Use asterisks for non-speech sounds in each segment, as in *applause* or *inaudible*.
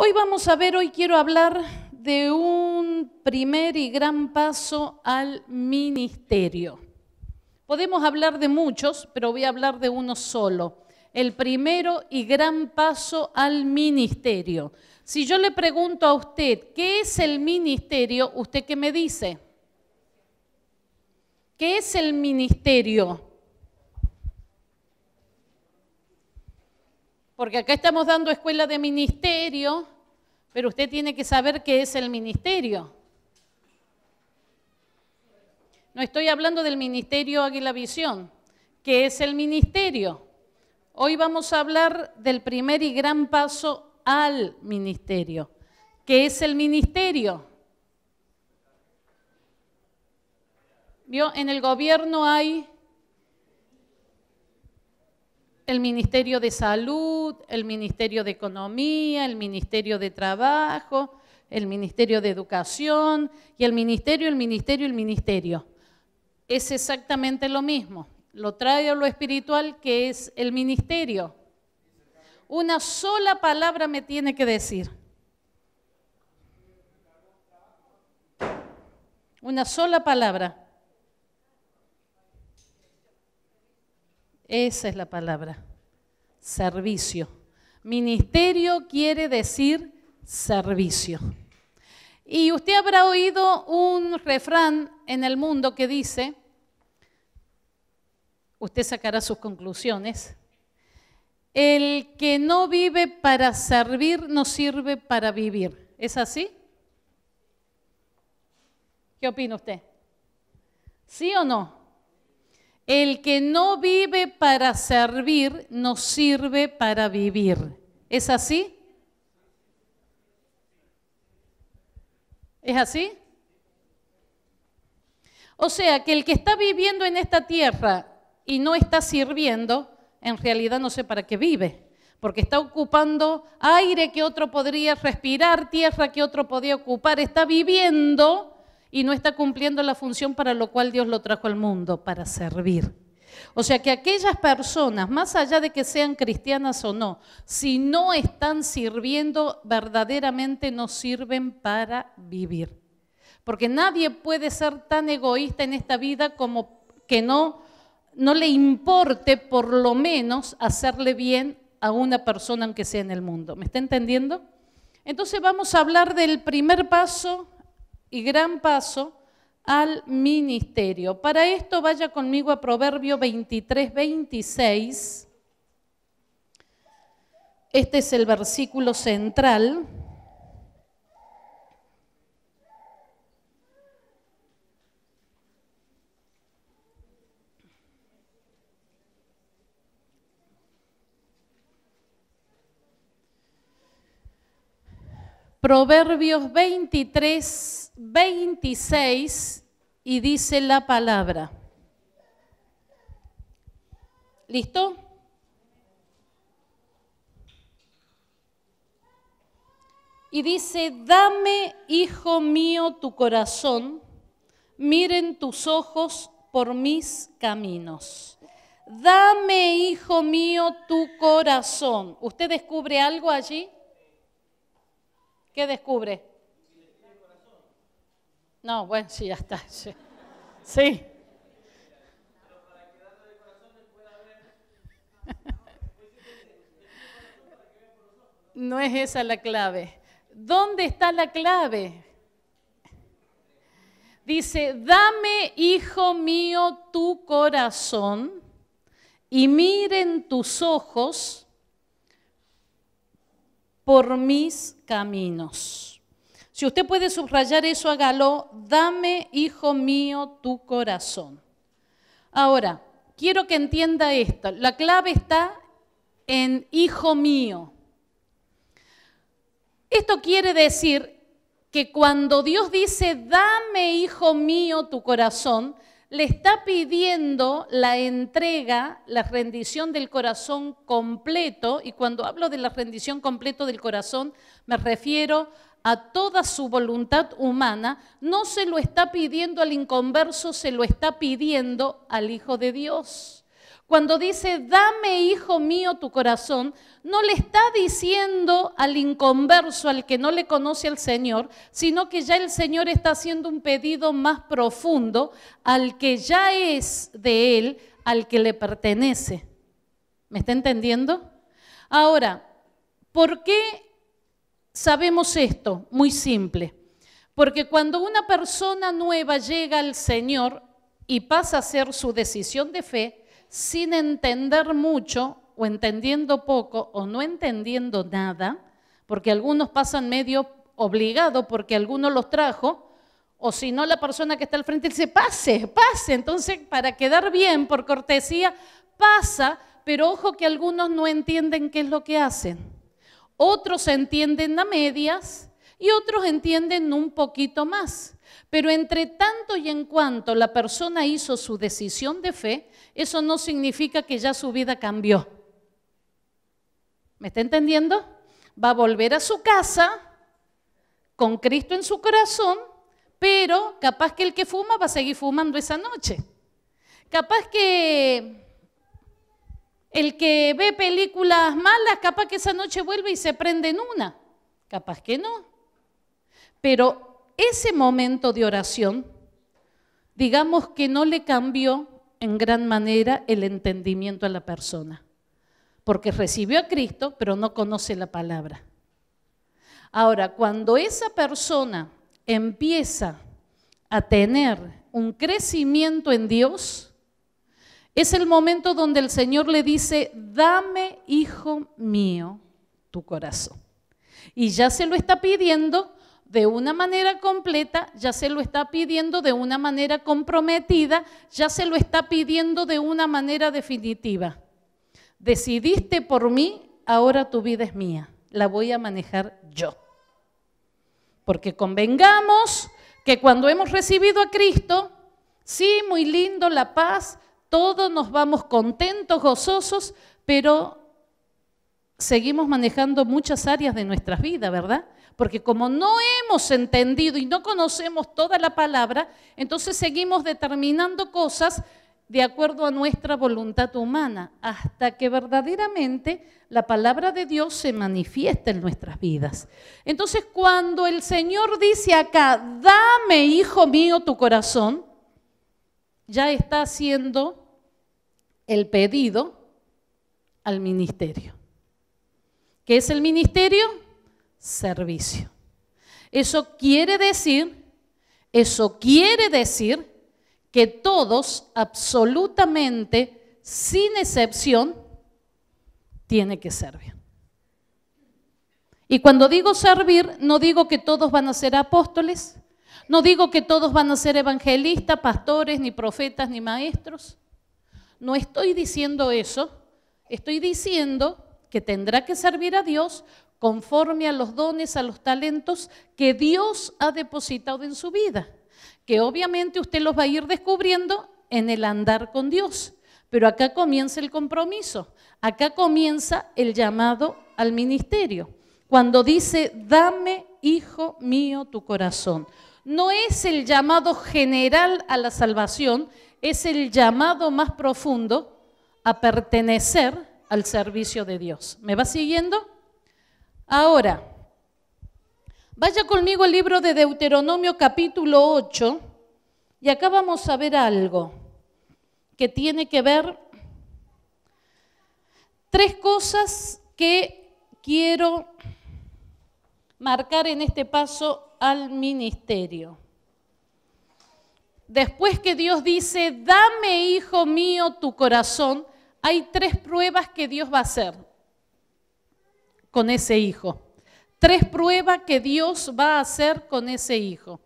Hoy vamos a ver, hoy quiero hablar de un primer y gran paso al ministerio. Podemos hablar de muchos, pero voy a hablar de uno solo. El primero y gran paso al ministerio. Si yo le pregunto a usted, ¿qué es el ministerio? ¿Usted qué me dice? ¿Qué es el ministerio? porque acá estamos dando escuela de ministerio, pero usted tiene que saber qué es el ministerio. No estoy hablando del ministerio Águila Visión, que es el ministerio. Hoy vamos a hablar del primer y gran paso al ministerio. que es el ministerio? ¿Vio? En el gobierno hay el Ministerio de Salud, el Ministerio de Economía, el Ministerio de Trabajo, el Ministerio de Educación y el Ministerio, el Ministerio, el Ministerio. Es exactamente lo mismo. Lo trae a lo espiritual que es el ministerio. Una sola palabra me tiene que decir. Una sola palabra. Esa es la palabra. Servicio. Ministerio quiere decir servicio. Y usted habrá oído un refrán en el mundo que dice, usted sacará sus conclusiones, el que no vive para servir no sirve para vivir. ¿Es así? ¿Qué opina usted? ¿Sí o no? El que no vive para servir, no sirve para vivir. ¿Es así? ¿Es así? O sea, que el que está viviendo en esta tierra y no está sirviendo, en realidad no sé para qué vive, porque está ocupando aire que otro podría respirar, tierra que otro podría ocupar, está viviendo y no está cumpliendo la función para lo cual Dios lo trajo al mundo, para servir. O sea que aquellas personas, más allá de que sean cristianas o no, si no están sirviendo, verdaderamente no sirven para vivir. Porque nadie puede ser tan egoísta en esta vida como que no, no le importe por lo menos hacerle bien a una persona aunque sea en el mundo. ¿Me está entendiendo? Entonces vamos a hablar del primer paso y gran paso al ministerio. Para esto vaya conmigo a Proverbio 23, 26. Este es el versículo central. Proverbios 23, 26 y dice la palabra. ¿Listo? Y dice, dame, hijo mío, tu corazón, miren tus ojos por mis caminos. Dame, hijo mío, tu corazón. ¿Usted descubre algo allí? ¿Qué descubre? No, bueno, sí, ya está. Sí. sí. No es esa la clave. ¿Dónde está la clave? Dice, dame, hijo mío, tu corazón y miren tus ojos por mis caminos. Si usted puede subrayar eso, hágalo. Dame, hijo mío, tu corazón. Ahora, quiero que entienda esto. La clave está en hijo mío. Esto quiere decir que cuando Dios dice, dame, hijo mío, tu corazón, le está pidiendo la entrega, la rendición del corazón completo, y cuando hablo de la rendición completo del corazón, me refiero a toda su voluntad humana, no se lo está pidiendo al inconverso, se lo está pidiendo al Hijo de Dios. Cuando dice, dame, hijo mío, tu corazón, no le está diciendo al inconverso, al que no le conoce al Señor, sino que ya el Señor está haciendo un pedido más profundo al que ya es de Él, al que le pertenece. ¿Me está entendiendo? Ahora, ¿por qué sabemos esto? Muy simple. Porque cuando una persona nueva llega al Señor y pasa a ser su decisión de fe, sin entender mucho o entendiendo poco o no entendiendo nada, porque algunos pasan medio obligado porque alguno los trajo, o si no la persona que está al frente dice, pase, pase, entonces para quedar bien, por cortesía, pasa, pero ojo que algunos no entienden qué es lo que hacen. Otros entienden a medias y otros entienden un poquito más. Pero entre tanto y en cuanto la persona hizo su decisión de fe, eso no significa que ya su vida cambió. ¿Me está entendiendo? Va a volver a su casa con Cristo en su corazón, pero capaz que el que fuma va a seguir fumando esa noche. Capaz que el que ve películas malas, capaz que esa noche vuelve y se prende en una. Capaz que no. Pero ese momento de oración, digamos que no le cambió en gran manera el entendimiento a la persona, porque recibió a Cristo, pero no conoce la palabra. Ahora, cuando esa persona empieza a tener un crecimiento en Dios, es el momento donde el Señor le dice, dame, hijo mío, tu corazón. Y ya se lo está pidiendo de una manera completa, ya se lo está pidiendo de una manera comprometida, ya se lo está pidiendo de una manera definitiva. Decidiste por mí, ahora tu vida es mía, la voy a manejar yo. Porque convengamos que cuando hemos recibido a Cristo, sí, muy lindo la paz, todos nos vamos contentos, gozosos, pero seguimos manejando muchas áreas de nuestras vidas, ¿verdad? porque como no hemos entendido y no conocemos toda la palabra, entonces seguimos determinando cosas de acuerdo a nuestra voluntad humana, hasta que verdaderamente la palabra de Dios se manifiesta en nuestras vidas. Entonces, cuando el Señor dice acá, dame, hijo mío, tu corazón, ya está haciendo el pedido al ministerio. ¿Qué es el ministerio? servicio. Eso quiere decir, eso quiere decir que todos, absolutamente, sin excepción, tiene que servir. Y cuando digo servir, no digo que todos van a ser apóstoles, no digo que todos van a ser evangelistas, pastores, ni profetas, ni maestros. No estoy diciendo eso, estoy diciendo que tendrá que servir a Dios conforme a los dones, a los talentos que Dios ha depositado en su vida, que obviamente usted los va a ir descubriendo en el andar con Dios. Pero acá comienza el compromiso, acá comienza el llamado al ministerio. Cuando dice, dame, hijo mío, tu corazón. No es el llamado general a la salvación, es el llamado más profundo a pertenecer al servicio de Dios. ¿Me va siguiendo? Ahora, vaya conmigo al libro de Deuteronomio capítulo 8 y acá vamos a ver algo que tiene que ver tres cosas que quiero marcar en este paso al ministerio. Después que Dios dice, dame hijo mío tu corazón, hay tres pruebas que Dios va a hacer con ese hijo. Tres pruebas que Dios va a hacer con ese hijo.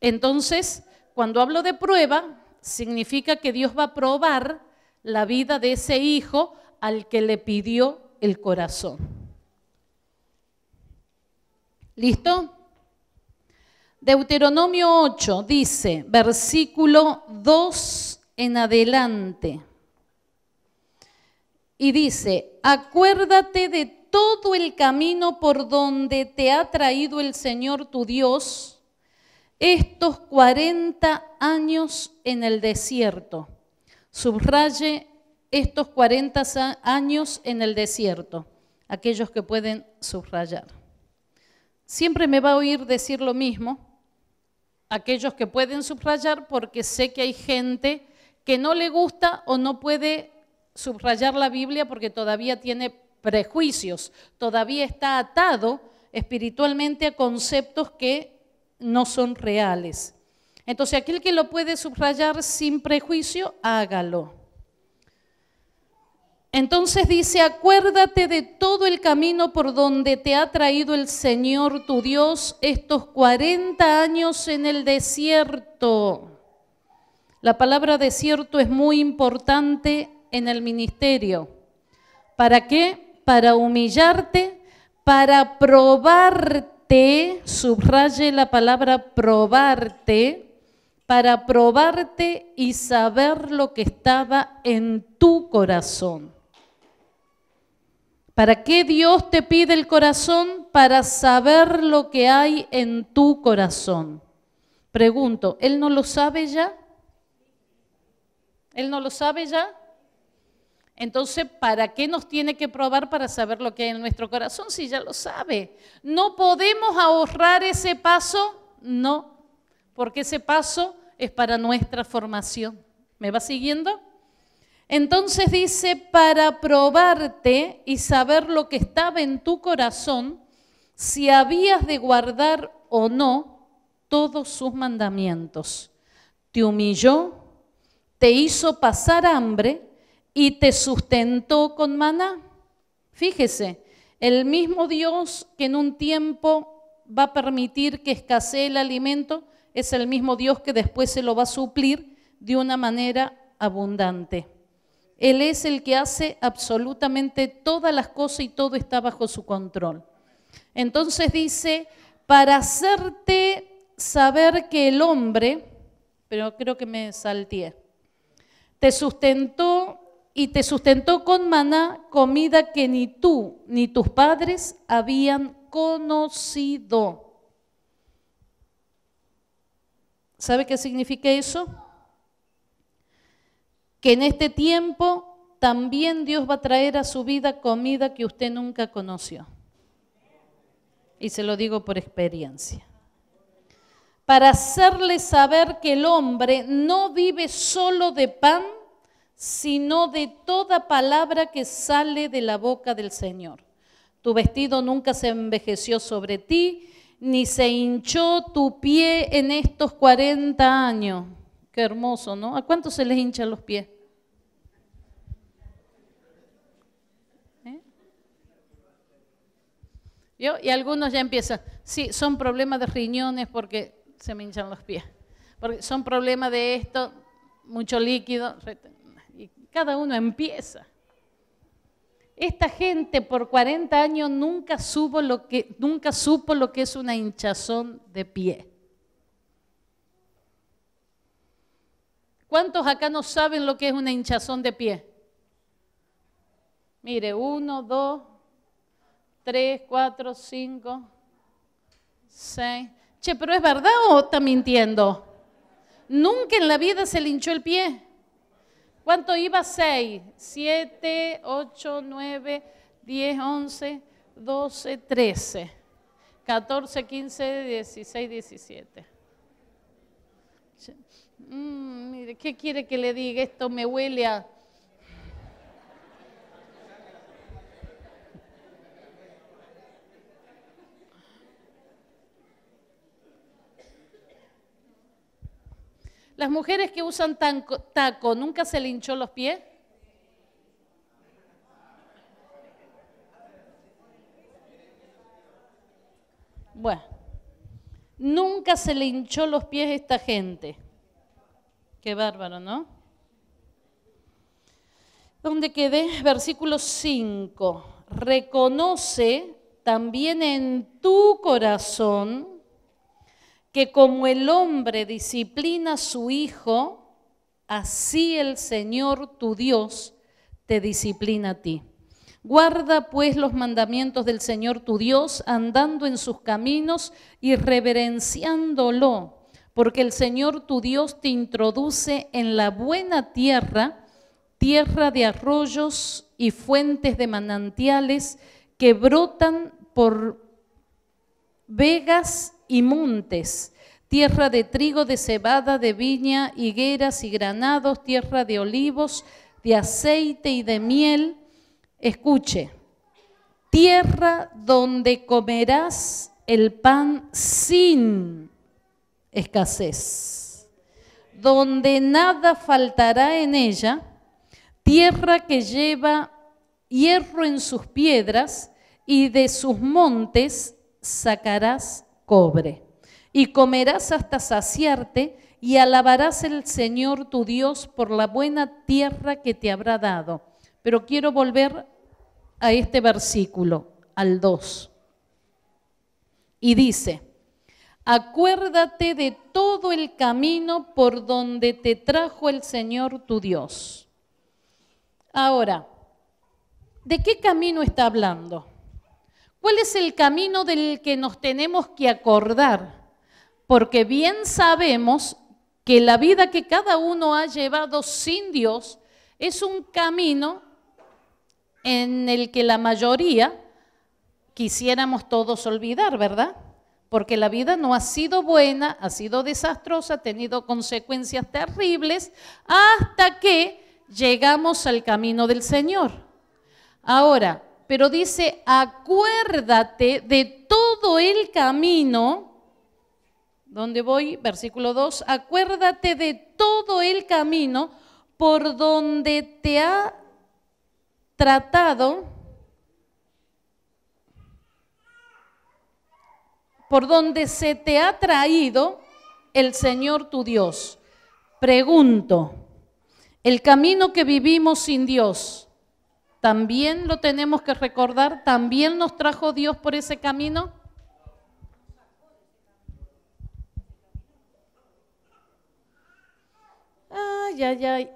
Entonces, cuando hablo de prueba, significa que Dios va a probar la vida de ese hijo al que le pidió el corazón. ¿Listo? Deuteronomio 8 dice, versículo 2 en adelante. Y dice, acuérdate de todo el camino por donde te ha traído el Señor tu Dios estos 40 años en el desierto. Subraye estos 40 años en el desierto, aquellos que pueden subrayar. Siempre me va a oír decir lo mismo, aquellos que pueden subrayar, porque sé que hay gente que no le gusta o no puede subrayar la Biblia porque todavía tiene prejuicios, todavía está atado espiritualmente a conceptos que no son reales. Entonces, aquel que lo puede subrayar sin prejuicio, hágalo. Entonces dice, acuérdate de todo el camino por donde te ha traído el Señor tu Dios estos 40 años en el desierto. La palabra desierto es muy importante en el ministerio. ¿Para qué? para humillarte, para probarte, subraye la palabra probarte, para probarte y saber lo que estaba en tu corazón. ¿Para qué Dios te pide el corazón? Para saber lo que hay en tu corazón. Pregunto, ¿Él no lo sabe ya? ¿Él no lo sabe ya? Entonces, ¿para qué nos tiene que probar para saber lo que hay en nuestro corazón si ya lo sabe? ¿No podemos ahorrar ese paso? No, porque ese paso es para nuestra formación. ¿Me va siguiendo? Entonces dice, para probarte y saber lo que estaba en tu corazón, si habías de guardar o no todos sus mandamientos. Te humilló, te hizo pasar hambre y te sustentó con maná. Fíjese, el mismo Dios que en un tiempo va a permitir que escasee el alimento, es el mismo Dios que después se lo va a suplir de una manera abundante. Él es el que hace absolutamente todas las cosas y todo está bajo su control. Entonces dice, para hacerte saber que el hombre, pero creo que me salté, te sustentó y te sustentó con maná, comida que ni tú ni tus padres habían conocido. ¿Sabe qué significa eso? Que en este tiempo también Dios va a traer a su vida comida que usted nunca conoció. Y se lo digo por experiencia. Para hacerle saber que el hombre no vive solo de pan, sino de toda palabra que sale de la boca del Señor. Tu vestido nunca se envejeció sobre ti, ni se hinchó tu pie en estos 40 años. Qué hermoso, ¿no? ¿A cuántos se les hinchan los pies? ¿Eh? Yo, y algunos ya empiezan, sí, son problemas de riñones porque se me hinchan los pies, porque son problemas de esto, mucho líquido, cada uno empieza. Esta gente por 40 años nunca, supo lo que, nunca supo lo que es una hinchazón de pie. ¿Cuántos acá no saben lo que es una hinchazón de pie? Mire, uno, dos, tres, cuatro, cinco, seis. Che, pero es verdad o está mintiendo? Nunca en la vida se le hinchó el pie. ¿Cuánto iba? 6, 7, 8, 9, 10, 11, 12, 13, 14, 15, 16, 17. Mmm, mire, ¿qué quiere que le diga? Esto me huele a Las mujeres que usan taco, ¿nunca se le hinchó los pies? Bueno, nunca se le hinchó los pies esta gente. Qué bárbaro, ¿no? ¿Dónde quedé? Versículo 5. Reconoce también en tu corazón que como el hombre disciplina a su hijo, así el Señor tu Dios te disciplina a ti. Guarda pues los mandamientos del Señor tu Dios, andando en sus caminos y reverenciándolo, porque el Señor tu Dios te introduce en la buena tierra, tierra de arroyos y fuentes de manantiales que brotan por vegas y montes, tierra de trigo, de cebada, de viña, higueras y granados, tierra de olivos, de aceite y de miel. Escuche, tierra donde comerás el pan sin escasez, donde nada faltará en ella, tierra que lleva hierro en sus piedras y de sus montes sacarás y comerás hasta saciarte y alabarás el Señor tu Dios por la buena tierra que te habrá dado. Pero quiero volver a este versículo, al 2. Y dice, acuérdate de todo el camino por donde te trajo el Señor tu Dios. Ahora, ¿de qué camino está hablando? ¿Cuál es el camino del que nos tenemos que acordar? Porque bien sabemos que la vida que cada uno ha llevado sin Dios es un camino en el que la mayoría quisiéramos todos olvidar, ¿verdad? Porque la vida no ha sido buena, ha sido desastrosa, ha tenido consecuencias terribles, hasta que llegamos al camino del Señor. Ahora, pero dice, acuérdate de todo el camino, donde voy, versículo 2, acuérdate de todo el camino por donde te ha tratado, por donde se te ha traído el Señor tu Dios. Pregunto, el camino que vivimos sin Dios, también lo tenemos que recordar, también nos trajo Dios por ese camino. Ay, ay, ay.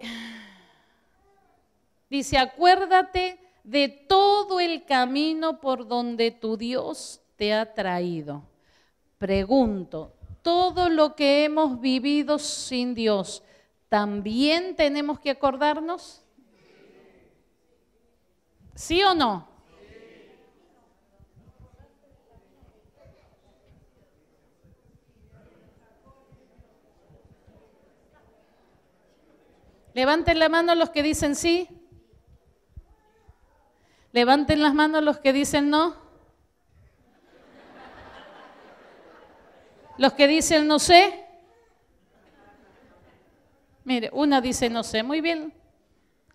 Dice, acuérdate de todo el camino por donde tu Dios te ha traído. Pregunto, todo lo que hemos vivido sin Dios, ¿también tenemos que acordarnos? ¿Sí o no? Levanten la mano los que dicen sí. Levanten las manos los que dicen no. Los que dicen no sé. Mire, una dice no sé. Muy bien.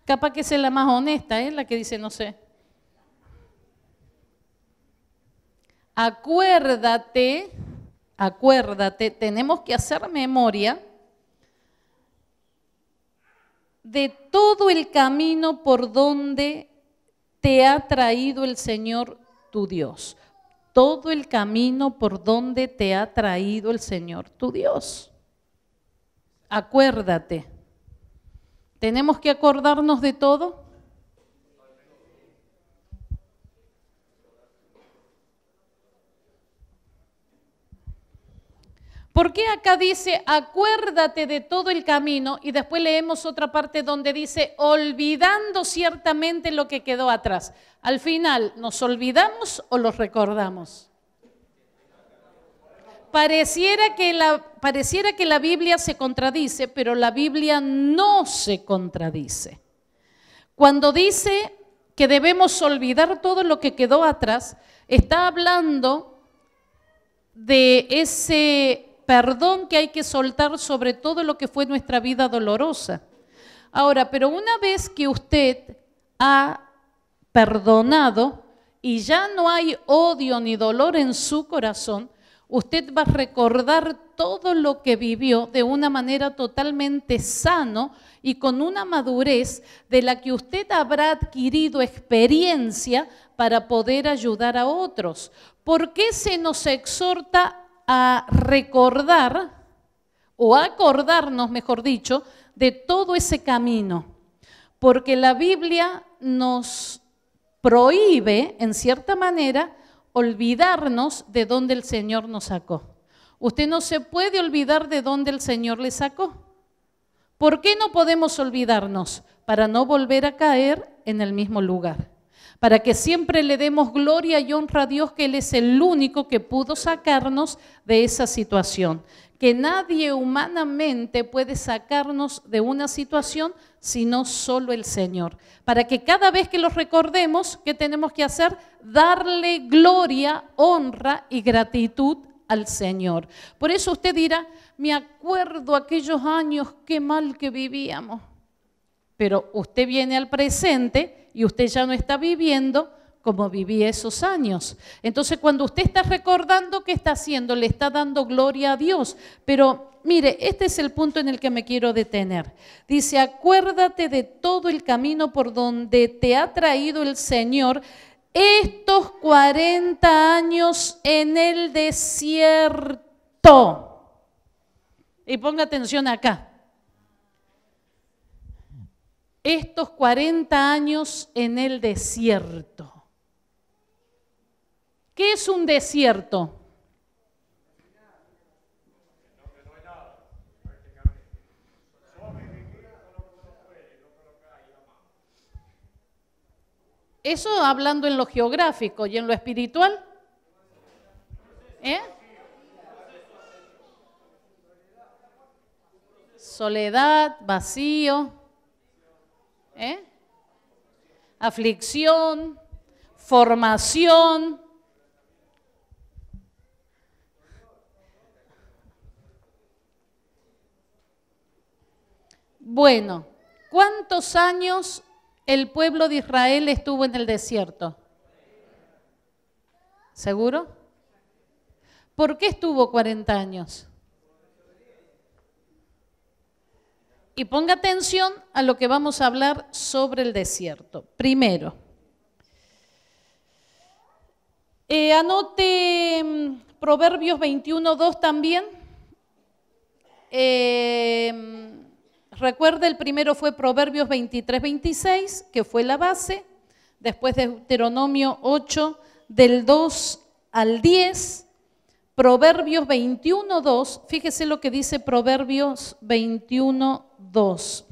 Capaz que es la más honesta, ¿eh? la que dice no sé. Acuérdate, acuérdate, tenemos que hacer memoria de todo el camino por donde te ha traído el Señor tu Dios. Todo el camino por donde te ha traído el Señor tu Dios. Acuérdate. ¿Tenemos que acordarnos de todo? ¿Por qué acá dice acuérdate de todo el camino y después leemos otra parte donde dice olvidando ciertamente lo que quedó atrás? Al final, ¿nos olvidamos o los recordamos? Pareciera que la, pareciera que la Biblia se contradice, pero la Biblia no se contradice. Cuando dice que debemos olvidar todo lo que quedó atrás, está hablando de ese perdón que hay que soltar sobre todo lo que fue nuestra vida dolorosa. Ahora, pero una vez que usted ha perdonado y ya no hay odio ni dolor en su corazón, usted va a recordar todo lo que vivió de una manera totalmente sano y con una madurez de la que usted habrá adquirido experiencia para poder ayudar a otros. ¿Por qué se nos exhorta a recordar o acordarnos, mejor dicho, de todo ese camino? Porque la Biblia nos prohíbe, en cierta manera, olvidarnos de dónde el Señor nos sacó. Usted no se puede olvidar de dónde el Señor le sacó. ¿Por qué no podemos olvidarnos? Para no volver a caer en el mismo lugar. Para que siempre le demos gloria y honra a Dios que Él es el único que pudo sacarnos de esa situación. Que nadie humanamente puede sacarnos de una situación sino solo el Señor. Para que cada vez que los recordemos, ¿qué tenemos que hacer? Darle gloria, honra y gratitud al Señor. Por eso usted dirá, me acuerdo aquellos años, qué mal que vivíamos. Pero usted viene al presente y usted ya no está viviendo como vivía esos años. Entonces, cuando usted está recordando, ¿qué está haciendo? Le está dando gloria a Dios. Pero mire, este es el punto en el que me quiero detener. Dice, acuérdate de todo el camino por donde te ha traído el Señor estos 40 años en el desierto. Y ponga atención acá. Estos 40 años en el desierto. ¿Qué es un desierto? Eso hablando en lo geográfico y en lo espiritual. ¿Eh? Soledad, vacío, ¿Eh? aflicción, formación. Bueno, ¿cuántos años el pueblo de Israel estuvo en el desierto? ¿Seguro? ¿Por qué estuvo 40 años? Y ponga atención a lo que vamos a hablar sobre el desierto. Primero, eh, anote mm, Proverbios 2 también. Eh, Recuerda, el primero fue Proverbios 23, 26, que fue la base. Después de Deuteronomio 8, del 2 al 10. Proverbios 21, 2. Fíjese lo que dice Proverbios 21, 2.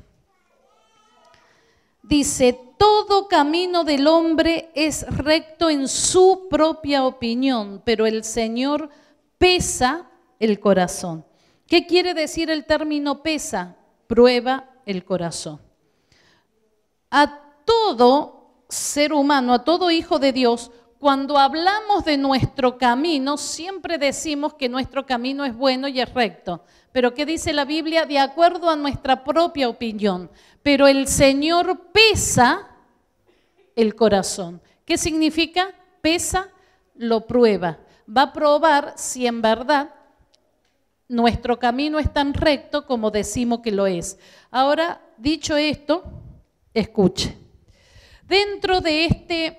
Dice, todo camino del hombre es recto en su propia opinión, pero el Señor pesa el corazón. ¿Qué quiere decir el término pesa? prueba el corazón. A todo ser humano, a todo hijo de Dios, cuando hablamos de nuestro camino, siempre decimos que nuestro camino es bueno y es recto. Pero ¿qué dice la Biblia? De acuerdo a nuestra propia opinión. Pero el Señor pesa el corazón. ¿Qué significa? Pesa, lo prueba. Va a probar si en verdad nuestro camino es tan recto como decimos que lo es. Ahora, dicho esto, escuche. Dentro de este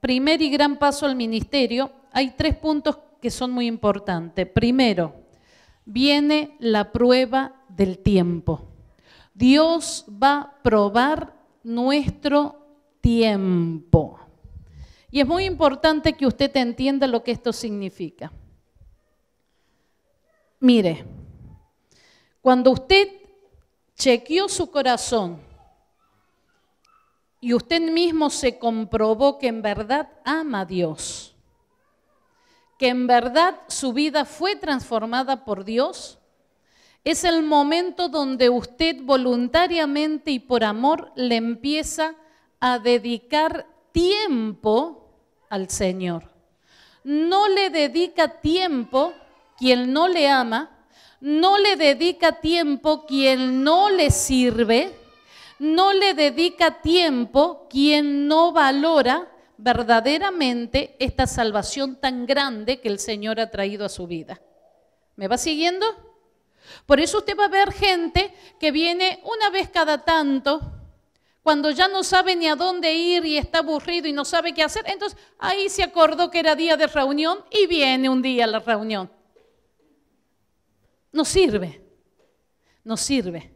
primer y gran paso al ministerio, hay tres puntos que son muy importantes. Primero, viene la prueba del tiempo. Dios va a probar nuestro tiempo. Y es muy importante que usted entienda lo que esto significa. Mire, cuando usted chequeó su corazón y usted mismo se comprobó que en verdad ama a Dios, que en verdad su vida fue transformada por Dios, es el momento donde usted voluntariamente y por amor le empieza a dedicar tiempo al Señor. No le dedica tiempo quien no le ama, no le dedica tiempo quien no le sirve, no le dedica tiempo quien no valora verdaderamente esta salvación tan grande que el Señor ha traído a su vida. ¿Me va siguiendo? Por eso usted va a ver gente que viene una vez cada tanto, cuando ya no sabe ni a dónde ir y está aburrido y no sabe qué hacer, entonces ahí se acordó que era día de reunión y viene un día a la reunión. No sirve, no sirve.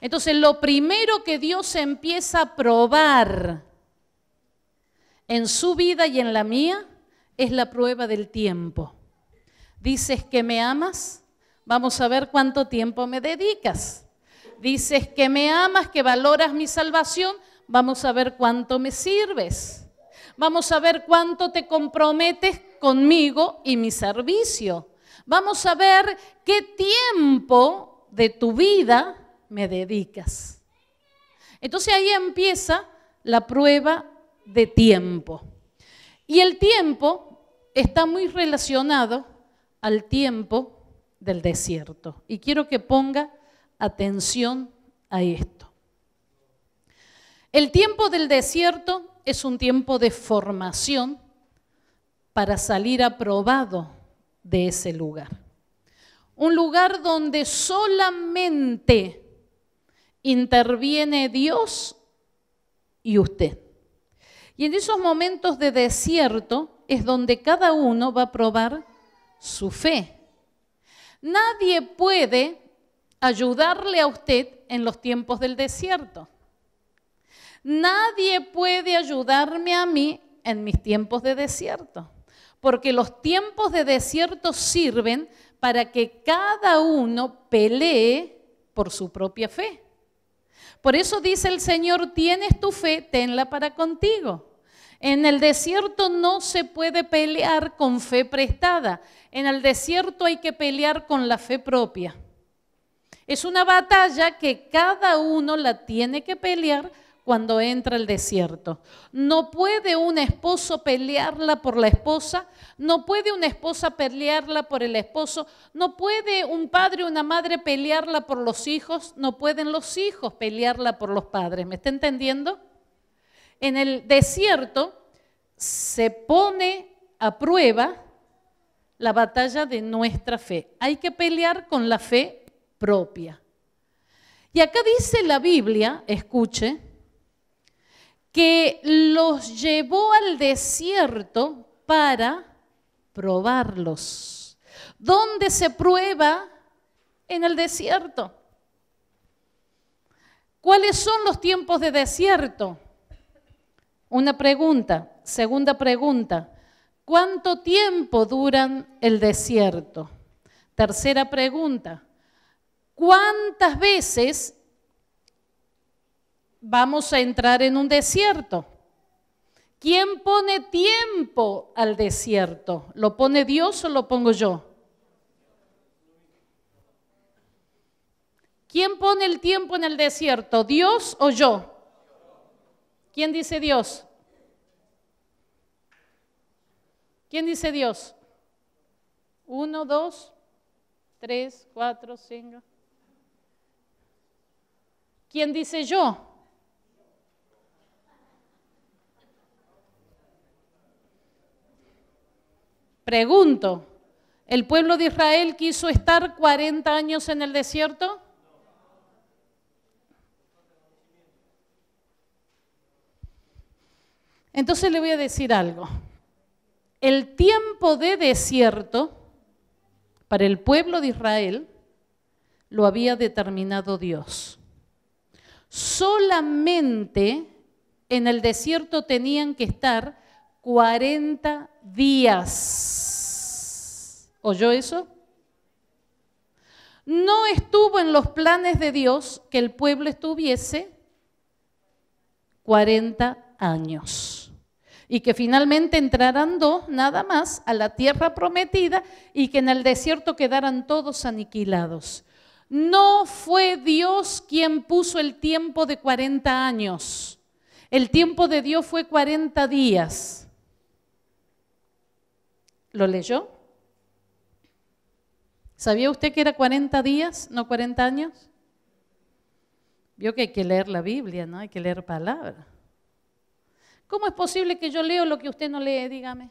Entonces lo primero que Dios empieza a probar en su vida y en la mía es la prueba del tiempo. Dices que me amas, vamos a ver cuánto tiempo me dedicas. Dices que me amas, que valoras mi salvación, vamos a ver cuánto me sirves. Vamos a ver cuánto te comprometes conmigo y mi servicio vamos a ver qué tiempo de tu vida me dedicas. Entonces ahí empieza la prueba de tiempo. Y el tiempo está muy relacionado al tiempo del desierto. Y quiero que ponga atención a esto. El tiempo del desierto es un tiempo de formación para salir aprobado de ese lugar. Un lugar donde solamente interviene Dios y usted. Y en esos momentos de desierto es donde cada uno va a probar su fe. Nadie puede ayudarle a usted en los tiempos del desierto. Nadie puede ayudarme a mí en mis tiempos de desierto porque los tiempos de desierto sirven para que cada uno pelee por su propia fe. Por eso dice el Señor, tienes tu fe, tenla para contigo. En el desierto no se puede pelear con fe prestada. En el desierto hay que pelear con la fe propia. Es una batalla que cada uno la tiene que pelear cuando entra el desierto. No puede un esposo pelearla por la esposa, no puede una esposa pelearla por el esposo, no puede un padre o una madre pelearla por los hijos, no pueden los hijos pelearla por los padres. ¿Me está entendiendo? En el desierto se pone a prueba la batalla de nuestra fe. Hay que pelear con la fe propia. Y acá dice la Biblia, escuche, que los llevó al desierto para probarlos. ¿Dónde se prueba? En el desierto. ¿Cuáles son los tiempos de desierto? Una pregunta. Segunda pregunta. ¿Cuánto tiempo duran el desierto? Tercera pregunta. ¿Cuántas veces vamos a entrar en un desierto. ¿Quién pone tiempo al desierto? ¿Lo pone Dios o lo pongo yo? ¿Quién pone el tiempo en el desierto? ¿Dios o yo? ¿Quién dice Dios? ¿Quién dice Dios? Uno, dos, tres, cuatro, cinco. ¿Quién dice yo? Pregunto, ¿el pueblo de Israel quiso estar 40 años en el desierto? Entonces le voy a decir algo. El tiempo de desierto para el pueblo de Israel lo había determinado Dios. Solamente en el desierto tenían que estar 40 días. ¿Oyó eso? No estuvo en los planes de Dios que el pueblo estuviese 40 años. Y que finalmente entraran dos nada más a la tierra prometida y que en el desierto quedaran todos aniquilados. No fue Dios quien puso el tiempo de 40 años. El tiempo de Dios fue 40 días. ¿Lo leyó? ¿Sabía usted que era 40 días, no 40 años? Vio que hay que leer la Biblia, ¿no? Hay que leer palabra. ¿Cómo es posible que yo leo lo que usted no lee? Dígame.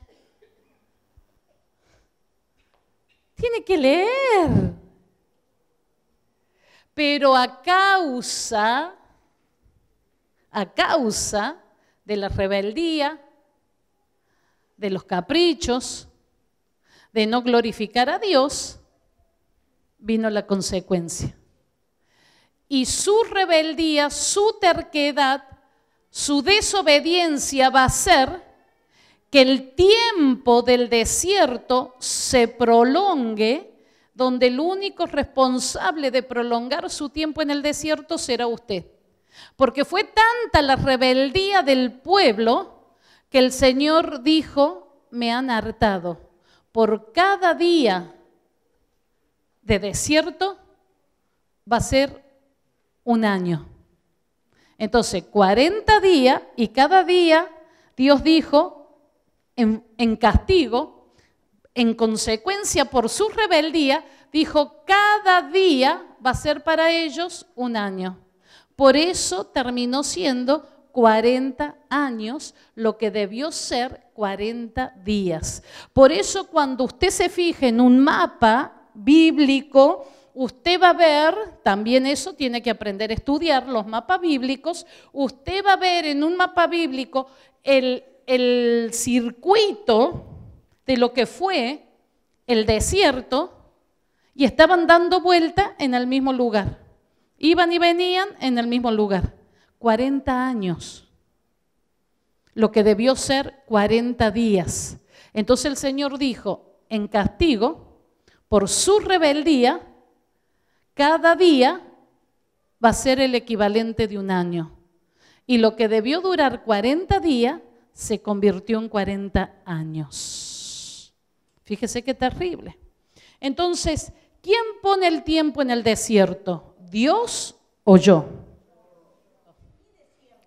Tiene que leer. Pero a causa, a causa de la rebeldía, de los caprichos, de no glorificar a Dios, vino la consecuencia. Y su rebeldía, su terquedad, su desobediencia va a ser que el tiempo del desierto se prolongue, donde el único responsable de prolongar su tiempo en el desierto será usted. Porque fue tanta la rebeldía del pueblo que el Señor dijo, me han hartado por cada día de desierto va a ser un año. Entonces, 40 días y cada día Dios dijo en, castigo, en consecuencia por su rebeldía, dijo, cada día va a ser para ellos un año. Por eso terminó siendo 40 años lo que debió ser 40 días. Por eso cuando usted se fije en un mapa bíblico, usted va a ver, también eso tiene que aprender a estudiar los mapas bíblicos, usted va a ver en un mapa bíblico el, el circuito de lo que fue el desierto y estaban dando vuelta en el mismo lugar. Iban y venían en el mismo lugar. 40 años lo que debió ser 40 días. Entonces el Señor dijo, en castigo, por su rebeldía, cada día va a ser el equivalente de un año. Y lo que debió durar 40 días se convirtió en 40 años. Fíjese qué terrible. Entonces, ¿quién pone el tiempo en el desierto? ¿Dios o yo?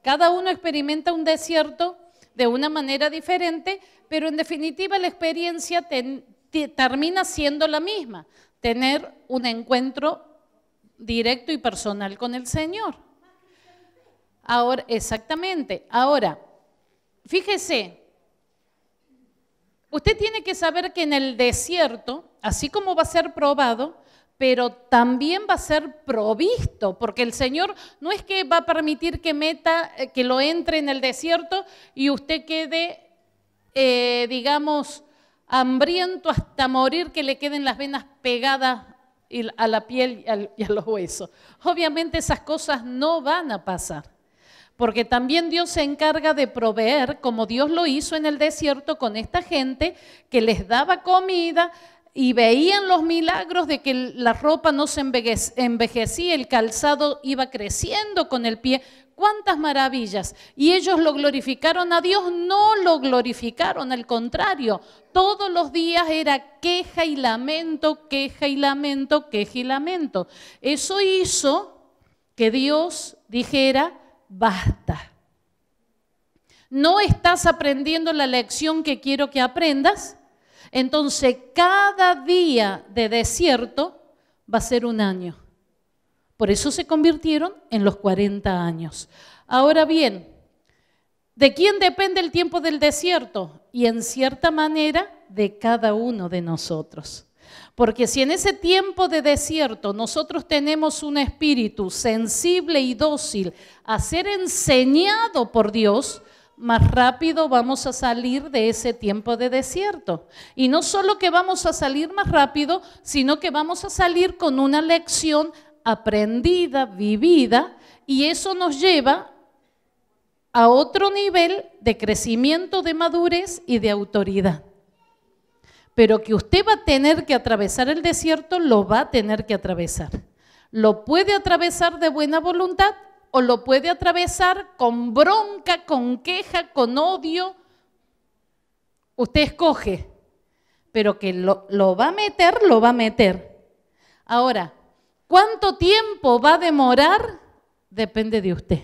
Cada uno experimenta un desierto de una manera diferente, pero en definitiva la experiencia termina siendo la misma, tener un encuentro directo y personal con el Señor. Ahora, exactamente. Ahora, fíjese, usted tiene que saber que en el desierto, así como va a ser probado, pero también va a ser provisto, porque el Señor no es que va a permitir que meta, eh, que lo entre en el desierto y usted quede, eh, digamos, hambriento hasta morir, que le queden las venas pegadas a la piel y a los huesos. Obviamente esas cosas no van a pasar, porque también Dios se encarga de proveer, como Dios lo hizo en el desierto con esta gente, que les daba comida, y veían los milagros de que la ropa no se envejecía, el calzado iba creciendo con el pie. Cuántas maravillas. Y ellos lo glorificaron a Dios, no lo glorificaron, al contrario, todos los días era queja y lamento, queja y lamento, queja y lamento. Eso hizo que Dios dijera, basta. No estás aprendiendo la lección que quiero que aprendas, entonces, cada día de desierto va a ser un año. Por eso se convirtieron en los 40 años. Ahora bien, ¿de quién depende el tiempo del desierto? Y en cierta manera, de cada uno de nosotros. Porque si en ese tiempo de desierto nosotros tenemos un espíritu sensible y dócil a ser enseñado por Dios, más rápido vamos a salir de ese tiempo de desierto. Y no solo que vamos a salir más rápido, sino que vamos a salir con una lección aprendida, vivida, y eso nos lleva a otro nivel de crecimiento, de madurez y de autoridad. Pero que usted va a tener que atravesar el desierto, lo va a tener que atravesar. Lo puede atravesar de buena voluntad o lo puede atravesar con bronca, con queja, con odio. Usted escoge, pero que lo, lo, va a meter, lo va a meter. Ahora, ¿cuánto tiempo va a demorar? Depende de usted.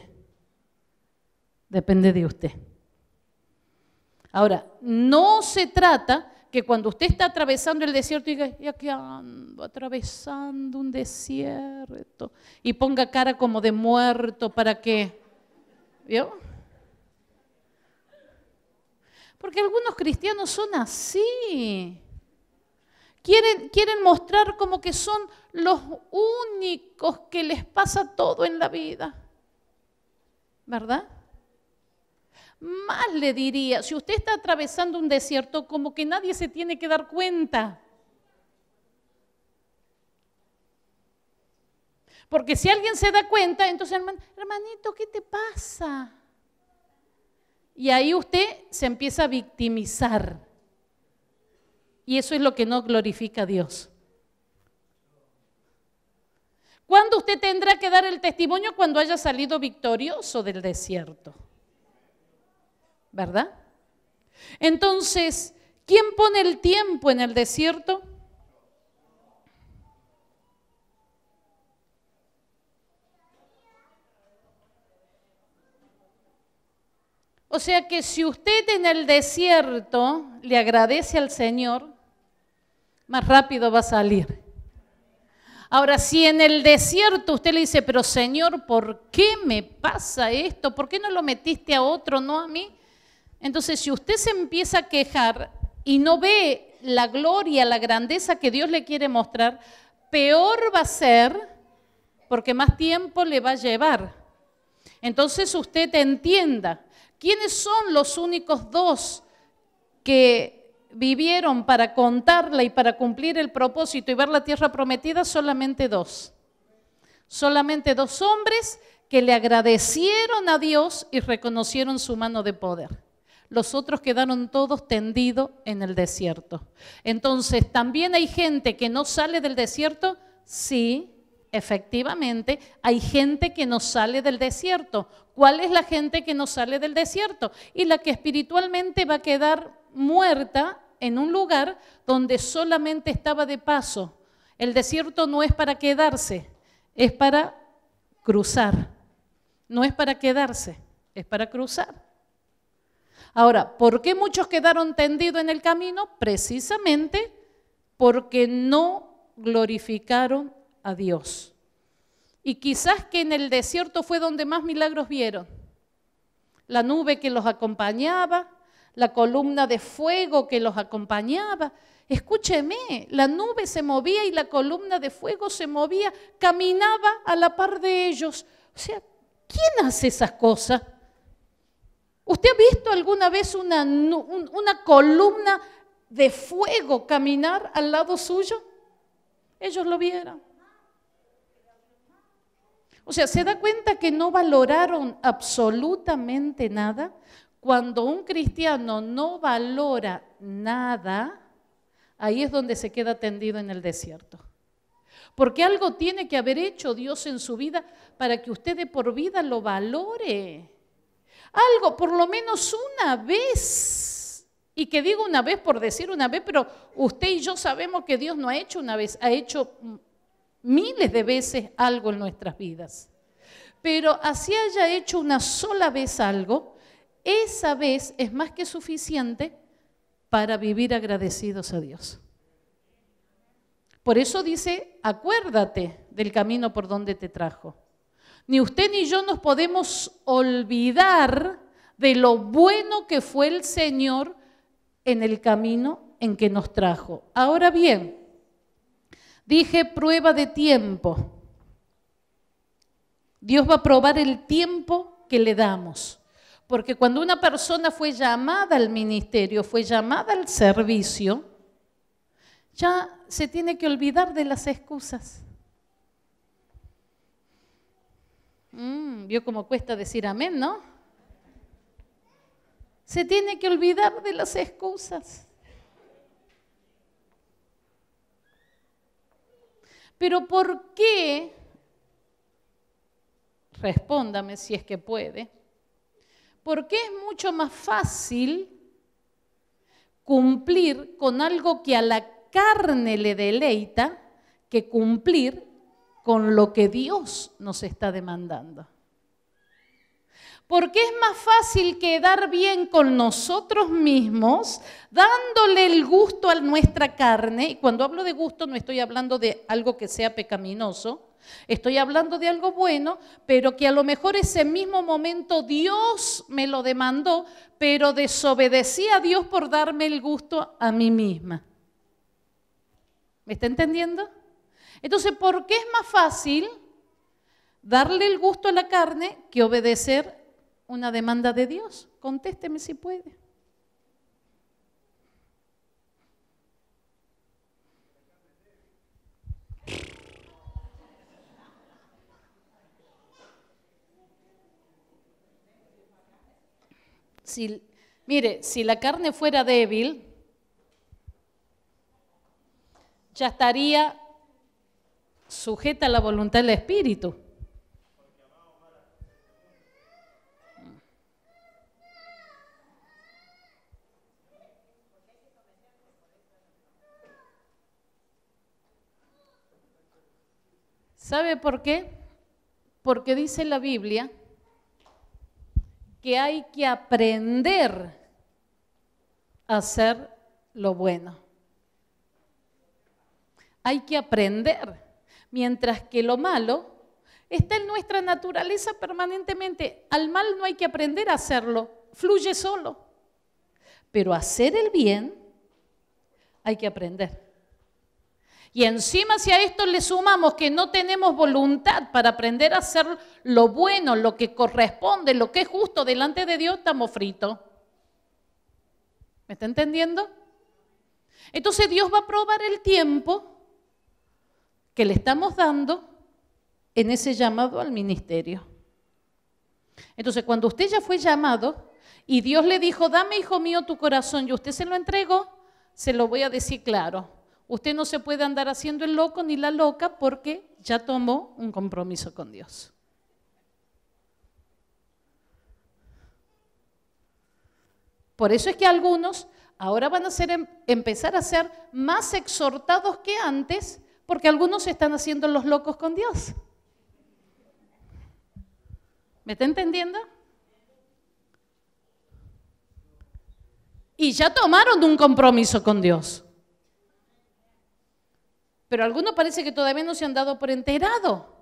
Depende de usted. Ahora, no se trata que cuando usted está atravesando el desierto diga, ya que ando atravesando un desierto, y ponga cara como de muerto para que, ¿vio? Porque algunos cristianos son así. Quieren, quieren mostrar como que son los únicos que les pasa todo en la vida. ¿Verdad? Más le diría, si usted está atravesando un desierto, como que nadie se tiene que dar cuenta. Porque si alguien se da cuenta, entonces, hermanito, ¿qué te pasa? Y ahí usted se empieza a victimizar. Y eso es lo que no glorifica a Dios. ¿Cuándo usted tendrá que dar el testimonio? Cuando haya salido victorioso del desierto. ¿verdad? Entonces, ¿quién pone el tiempo en el desierto? O sea que si usted en el desierto le agradece al Señor, más rápido va a salir. Ahora, si en el desierto usted le dice, pero Señor, ¿por qué me pasa esto? ¿Por qué no lo metiste a otro, no a mí? Entonces, si usted se empieza a quejar y no ve la gloria, la grandeza que Dios le quiere mostrar, peor va a ser porque más tiempo le va a llevar. Entonces usted entienda quiénes son los únicos dos que vivieron para contarla y para cumplir el propósito y ver la tierra prometida, solamente dos. Solamente dos hombres que le agradecieron a Dios y reconocieron su mano de poder los otros quedaron todos tendidos en el desierto. Entonces, ¿también hay gente que no sale del desierto? Sí, efectivamente, hay gente que no sale del desierto. ¿Cuál es la gente que no sale del desierto? Y la que espiritualmente va a quedar muerta en un lugar donde solamente estaba de paso. El desierto no es para quedarse, es para cruzar. No es para quedarse, es para cruzar. Ahora, ¿por qué muchos quedaron tendidos en el camino? Precisamente porque no glorificaron a Dios. Y quizás que en el desierto fue donde más milagros vieron. La nube que los acompañaba, la columna de fuego que los acompañaba. Escúcheme, la nube se movía y la columna de fuego se movía, caminaba a la par de ellos. O sea, ¿quién hace esas cosas? ¿Usted ha visto alguna vez una, columna de fuego caminar al lado suyo? Ellos lo vieron. O sea, ¿se da cuenta que no valoraron absolutamente nada? Cuando un cristiano no valora nada, ahí es donde se queda tendido en el desierto. Porque algo tiene que haber hecho Dios en su vida para que usted de por vida lo valore algo, por lo menos una vez. Y que digo una vez por decir una vez, pero usted y yo sabemos que Dios no ha hecho una vez, ha hecho miles de veces algo en nuestras vidas. Pero así haya hecho una sola vez algo, esa vez es más que suficiente para vivir agradecidos a Dios. Por eso dice, acuérdate del camino por donde te trajo. Ni usted ni yo nos podemos olvidar de lo bueno que fue el Señor en el camino en que nos trajo. Ahora bien, dije prueba de tiempo. Dios va a probar el tiempo que le damos. Porque cuando una persona fue llamada al ministerio, fue llamada al servicio, ya se tiene que olvidar de las excusas. Mm, vio cómo cuesta decir amén, ¿no? Se tiene que olvidar de las excusas. Pero ¿por qué? Respóndame si es que puede. ¿Por qué es mucho más fácil cumplir con algo que a la carne le deleita que cumplir con lo que Dios nos está demandando. Porque es más fácil quedar bien con nosotros mismos, dándole el gusto a nuestra carne. Y cuando hablo de gusto no estoy hablando de algo que sea pecaminoso, estoy hablando de algo bueno, pero que a lo mejor ese mismo momento Dios me lo demandó, pero desobedecí a Dios por darme el gusto a mí misma. ¿Me está entendiendo? Entonces, ¿por qué es más fácil darle el gusto a la carne que obedecer una demanda de Dios? Contésteme si puede. Si, mire, si la carne fuera débil, ya estaría sujeta la voluntad del Espíritu. ¿Sabe por qué? Porque dice la Biblia que hay que aprender a hacer lo bueno. Hay que aprender mientras que lo malo está en nuestra naturaleza permanentemente. Al mal no hay que aprender a hacerlo, fluye solo. Pero hacer el bien hay que aprender. Y encima si a esto le sumamos que no tenemos voluntad para aprender a hacer lo bueno, lo que corresponde, lo que es justo delante de Dios, estamos fritos. ¿Me está entendiendo? Entonces Dios va a probar el tiempo que le estamos dando en ese llamado al ministerio. Entonces, cuando usted ya fue llamado y Dios le dijo, dame, hijo mío, tu corazón, y usted se lo entregó, se lo voy a decir claro. Usted no se puede andar haciendo el loco ni la loca porque ya tomó un compromiso con Dios. Por eso es que algunos ahora van a em, empezar a ser más exhortados que antes porque algunos se están haciendo los locos con Dios. ¿Me está entendiendo? Y ya tomaron un compromiso con Dios. Pero algunos parece que todavía no se han dado por enterado.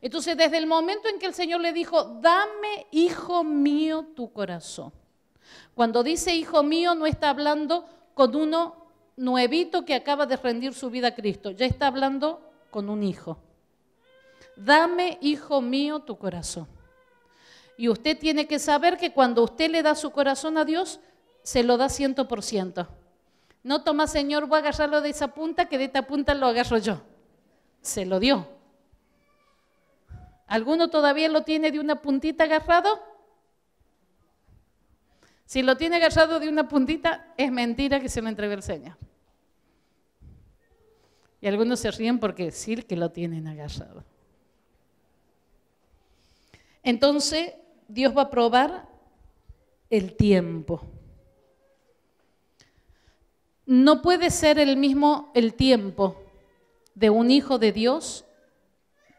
Entonces, desde el momento en que el Señor le dijo, dame, hijo mío, tu corazón. Cuando dice hijo mío, no está hablando con uno nuevito que acaba de rendir su vida a Cristo, ya está hablando con un hijo. Dame, hijo mío, tu corazón. Y usted tiene que saber que cuando usted le da su corazón a Dios, se lo da ciento por ciento. No toma, Señor, voy a agarrarlo de esa punta, que de esta punta lo agarro yo. Se lo dio. ¿Alguno todavía lo tiene de una puntita agarrado? Si lo tiene agarrado de una puntita, es mentira que se lo entregue el Señor. Y algunos se ríen porque decir que lo tienen agarrado. Entonces, Dios va a probar el tiempo. No puede ser el mismo el tiempo de un hijo de Dios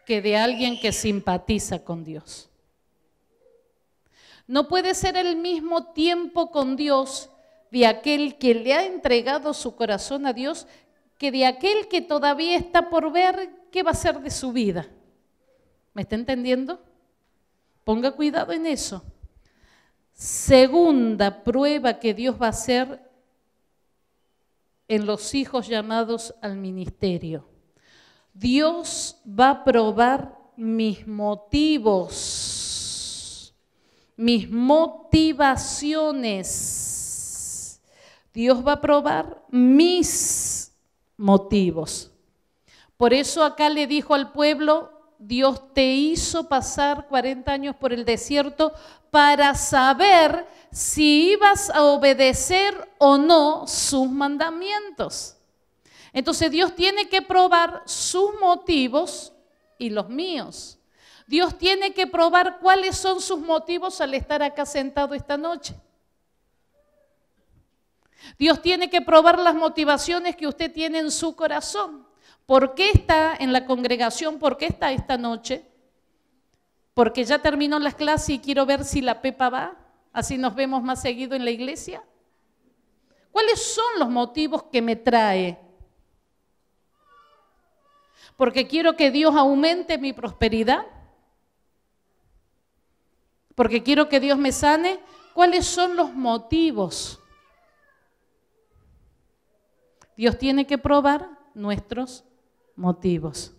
que de alguien que simpatiza con Dios. No puede ser el mismo tiempo con Dios de aquel que le ha entregado su corazón a Dios que de aquel que todavía está por ver qué va a ser de su vida. ¿Me está entendiendo? Ponga cuidado en eso. Segunda prueba que Dios va a hacer en los hijos llamados al ministerio. Dios va a probar mis motivos, mis motivaciones. Dios va a probar mis motivos. Por eso acá le dijo al pueblo, Dios te hizo pasar 40 años por el desierto para saber si ibas a obedecer o no sus mandamientos. Entonces Dios tiene que probar sus motivos y los míos. Dios tiene que probar cuáles son sus motivos al estar acá sentado esta noche. Dios tiene que probar las motivaciones que usted tiene en su corazón. ¿Por qué está en la congregación? ¿Por qué está esta noche? Porque ya terminó las clases y quiero ver si la Pepa va. Así nos vemos más seguido en la iglesia. ¿Cuáles son los motivos que me trae? Porque quiero que Dios aumente mi prosperidad. Porque quiero que Dios me sane. ¿Cuáles son los motivos? Dios tiene que probar nuestros motivos.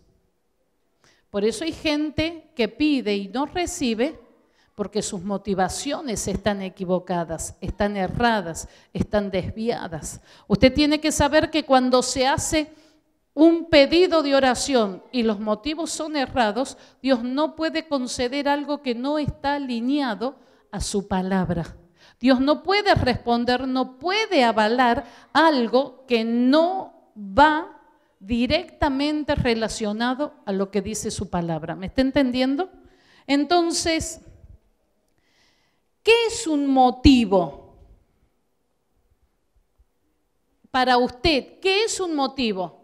Por eso hay gente que pide y no recibe porque sus motivaciones están equivocadas, están erradas, están desviadas. Usted tiene que saber que cuando se hace un pedido de oración y los motivos son errados, Dios no puede conceder algo que no está alineado a su palabra. Dios no puede responder, no puede avalar algo que no va directamente relacionado a lo que dice su palabra. ¿Me está entendiendo? Entonces, ¿qué es un motivo? Para usted, ¿qué es un motivo?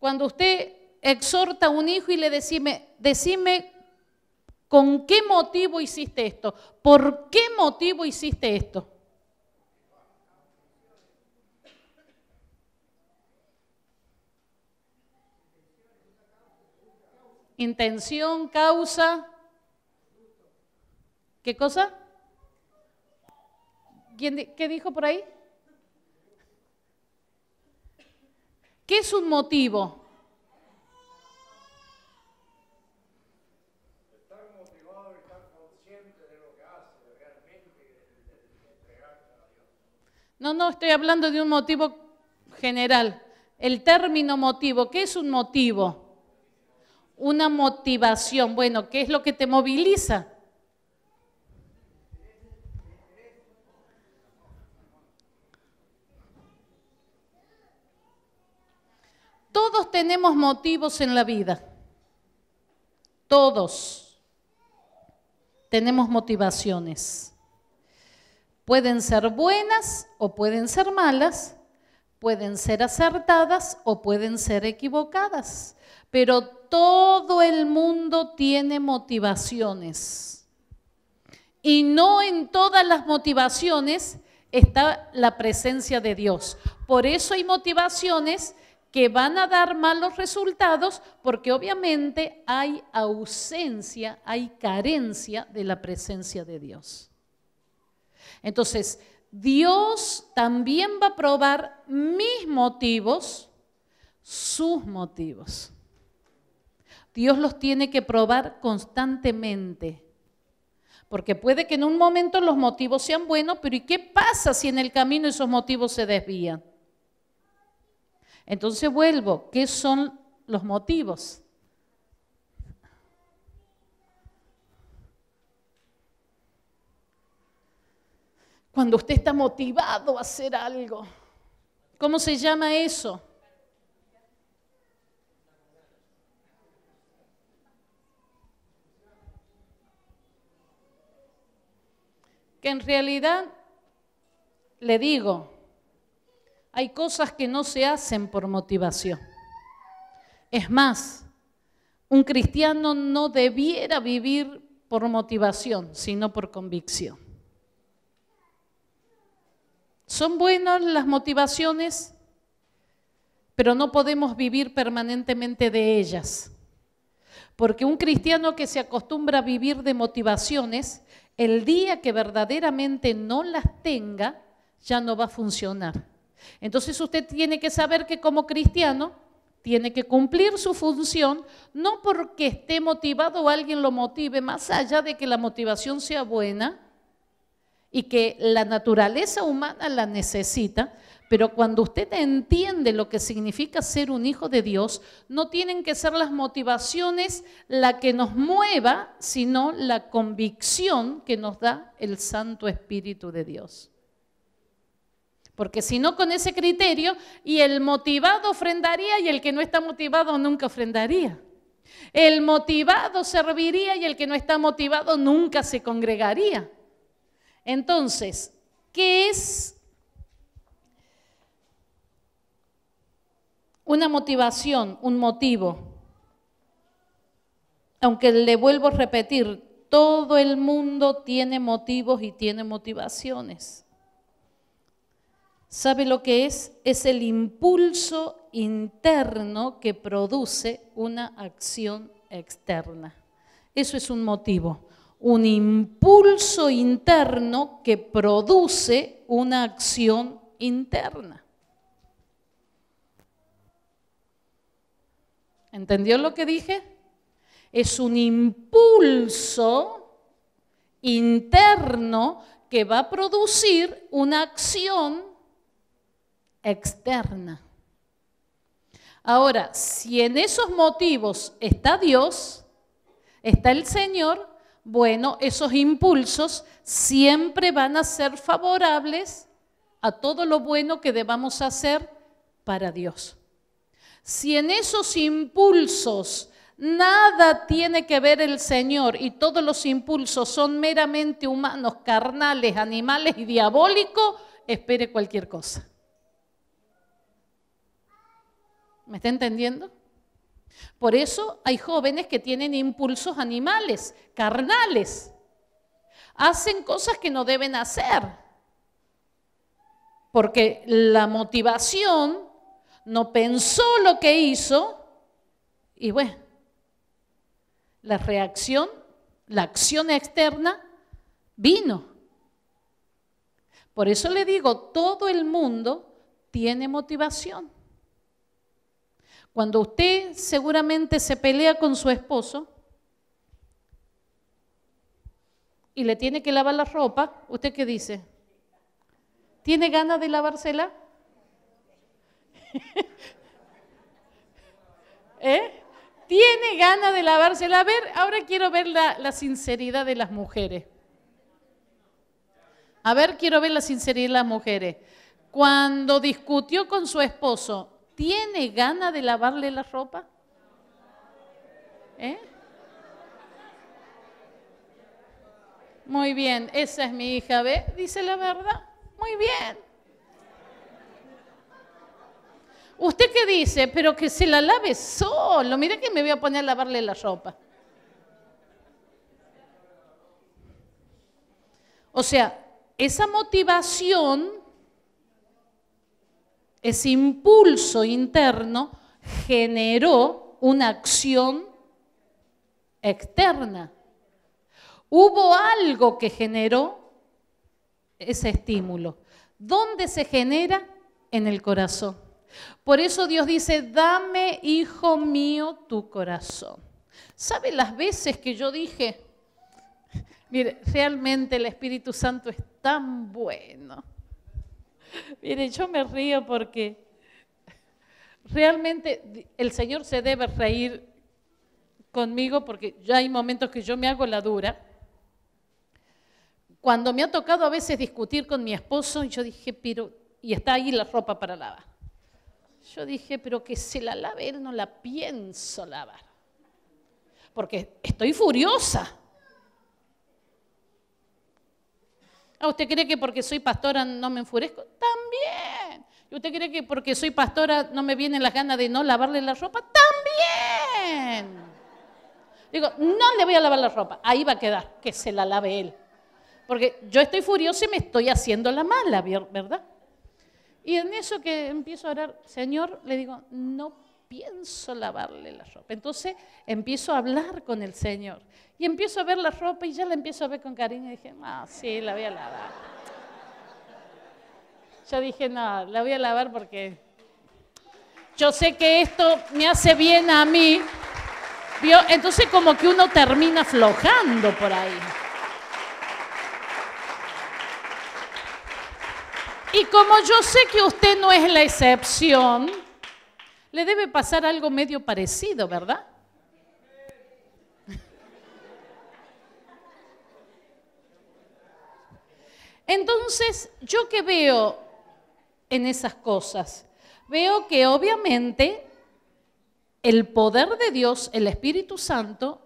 Cuando usted exhorta a un hijo y le decime, decime ¿Con qué motivo hiciste esto? ¿Por qué motivo hiciste esto? Intención, causa. ¿Qué cosa? ¿Qué dijo por ahí? ¿Qué es un motivo? No, no, estoy hablando de un motivo general. El término motivo, ¿qué es un motivo? Una motivación. Bueno, ¿qué es lo que te moviliza? Todos tenemos motivos en la vida. Todos tenemos motivaciones. Pueden ser buenas o pueden ser malas, pueden ser acertadas o pueden ser equivocadas, pero todo el mundo tiene motivaciones. Y no en todas las motivaciones está la presencia de Dios. Por eso hay motivaciones que van a dar malos resultados porque obviamente hay ausencia, hay carencia de la presencia de Dios. Entonces, Dios también va a probar mis motivos, sus motivos. Dios los tiene que probar constantemente. Porque puede que en un momento los motivos sean buenos, pero ¿y qué pasa si en el camino esos motivos se desvían? Entonces vuelvo, ¿qué son los motivos? Cuando usted está motivado a hacer algo. ¿Cómo se llama eso? Que en realidad, le digo, hay cosas que no se hacen por motivación. Es más, un cristiano no debiera vivir por motivación, sino por convicción. Son buenas las motivaciones, pero no podemos vivir permanentemente de ellas. Porque un cristiano que se acostumbra a vivir de motivaciones, el día que verdaderamente no las tenga, ya no va a funcionar. Entonces usted tiene que saber que como cristiano tiene que cumplir su función, no porque esté motivado o alguien lo motive, más allá de que la motivación sea buena, y que la naturaleza humana la necesita, pero cuando usted entiende lo que significa ser un hijo de Dios, no tienen que ser las motivaciones la que nos mueva, sino la convicción que nos da el Santo Espíritu de Dios. Porque si no con ese criterio, y el motivado ofrendaría y el que no está motivado nunca ofrendaría. El motivado serviría y el que no está motivado nunca se congregaría. Entonces, ¿qué es una motivación, un motivo? Aunque le vuelvo a repetir, todo el mundo tiene motivos y tiene motivaciones. ¿Sabe lo que es? Es el impulso interno que produce una acción externa. Eso es un motivo un impulso interno que produce una acción interna. ¿Entendió lo que dije? Es un impulso interno que va a producir una acción externa. Ahora, si en esos motivos está Dios, está el Señor, bueno, esos impulsos siempre van a ser favorables a todo lo bueno que debamos hacer para Dios. Si en esos impulsos nada tiene que ver el Señor y todos los impulsos son meramente humanos, carnales, animales y diabólicos, espere cualquier cosa. ¿Me está entendiendo? Por eso hay jóvenes que tienen impulsos animales, carnales. Hacen cosas que no deben hacer. Porque la motivación no pensó lo que hizo y bueno, la reacción, la acción externa vino. Por eso le digo, todo el mundo tiene motivación. Cuando usted seguramente se pelea con su esposo y le tiene que lavar la ropa, ¿usted qué dice? ¿Tiene ganas de lavársela? *laughs* ¿Eh? ¿Tiene ganas de lavársela? A ver, ahora quiero ver la, la sinceridad de las mujeres. A ver, quiero ver la sinceridad de las mujeres. Cuando discutió con su esposo, tiene gana de lavarle la ropa? ¿Eh? Muy bien, esa es mi hija, ¿ve? Dice la verdad. Muy bien. ¿Usted qué dice? Pero que se la lave solo. Mira que me voy a poner a lavarle la ropa. O sea, esa motivación ese impulso interno generó una acción externa. Hubo algo que generó ese estímulo. ¿Dónde se genera? En el corazón. Por eso Dios dice, dame, hijo mío, tu corazón. ¿Sabe las veces que yo dije, mire, realmente el Espíritu Santo es tan bueno? *laughs* Mire, yo me río porque realmente el Señor se debe reír conmigo porque ya hay momentos que yo me hago la dura. Cuando me ha tocado a veces discutir con mi esposo, y yo dije, pero, y está ahí la ropa para lavar. Yo dije, pero que se la lave, él no la pienso lavar. Porque estoy furiosa. ¿Ah, ¿Usted cree que porque soy pastora no me enfurezco? También. usted cree que porque soy pastora no me vienen las ganas de no lavarle la ropa? También. Digo, no le voy a lavar la ropa. Ahí va a quedar, que se la lave él. Porque yo estoy furiosa y me estoy haciendo la mala, ¿verdad? Y en eso que empiezo a orar, Señor, le digo, no pienso lavarle la ropa. Entonces empiezo a hablar con el Señor. Y empiezo a ver la ropa y ya la empiezo a ver con cariño. Y dije, no, sí, la voy a lavar. Yo dije, no, la voy a lavar porque yo sé que esto me hace bien a mí. Entonces como que uno termina aflojando por ahí. Y como yo sé que usted no es la excepción, le debe pasar algo medio parecido, ¿verdad? Entonces, yo que veo en esas cosas, veo que obviamente el poder de Dios, el Espíritu Santo,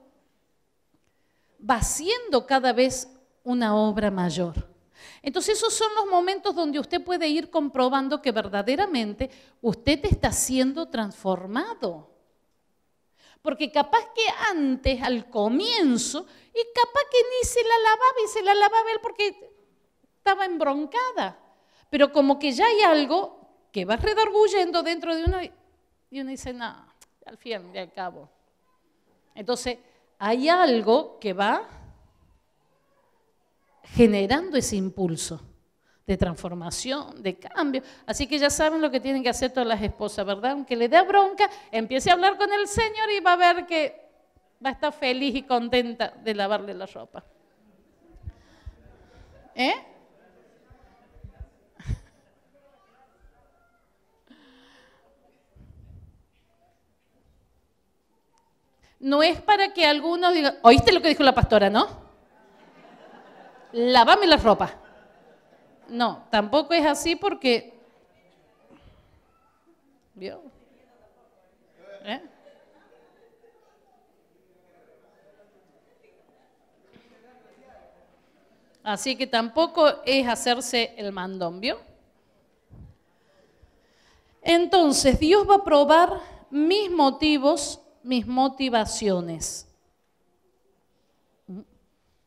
va siendo cada vez una obra mayor. Entonces esos son los momentos donde usted puede ir comprobando que verdaderamente usted está siendo transformado. Porque capaz que antes, al comienzo, y capaz que ni se la lavaba y se la lavaba él porque estaba embroncada, pero como que ya hay algo que va redarguyendo dentro de uno y uno dice, no, al fin y al cabo. Entonces, hay algo que va generando ese impulso de transformación, de cambio. Así que ya saben lo que tienen que hacer todas las esposas, ¿verdad? Aunque le dé bronca, empiece a hablar con el Señor y va a ver que va a estar feliz y contenta de lavarle la ropa. ¿Eh? no es para que algunos diga, ¿oíste lo que dijo la pastora, no? Lávame la ropa. No, tampoco es así porque... ¿Vio? ¿Eh? Así que tampoco es hacerse el mandón, ¿vio? Entonces, Dios va a probar mis motivos mis motivaciones.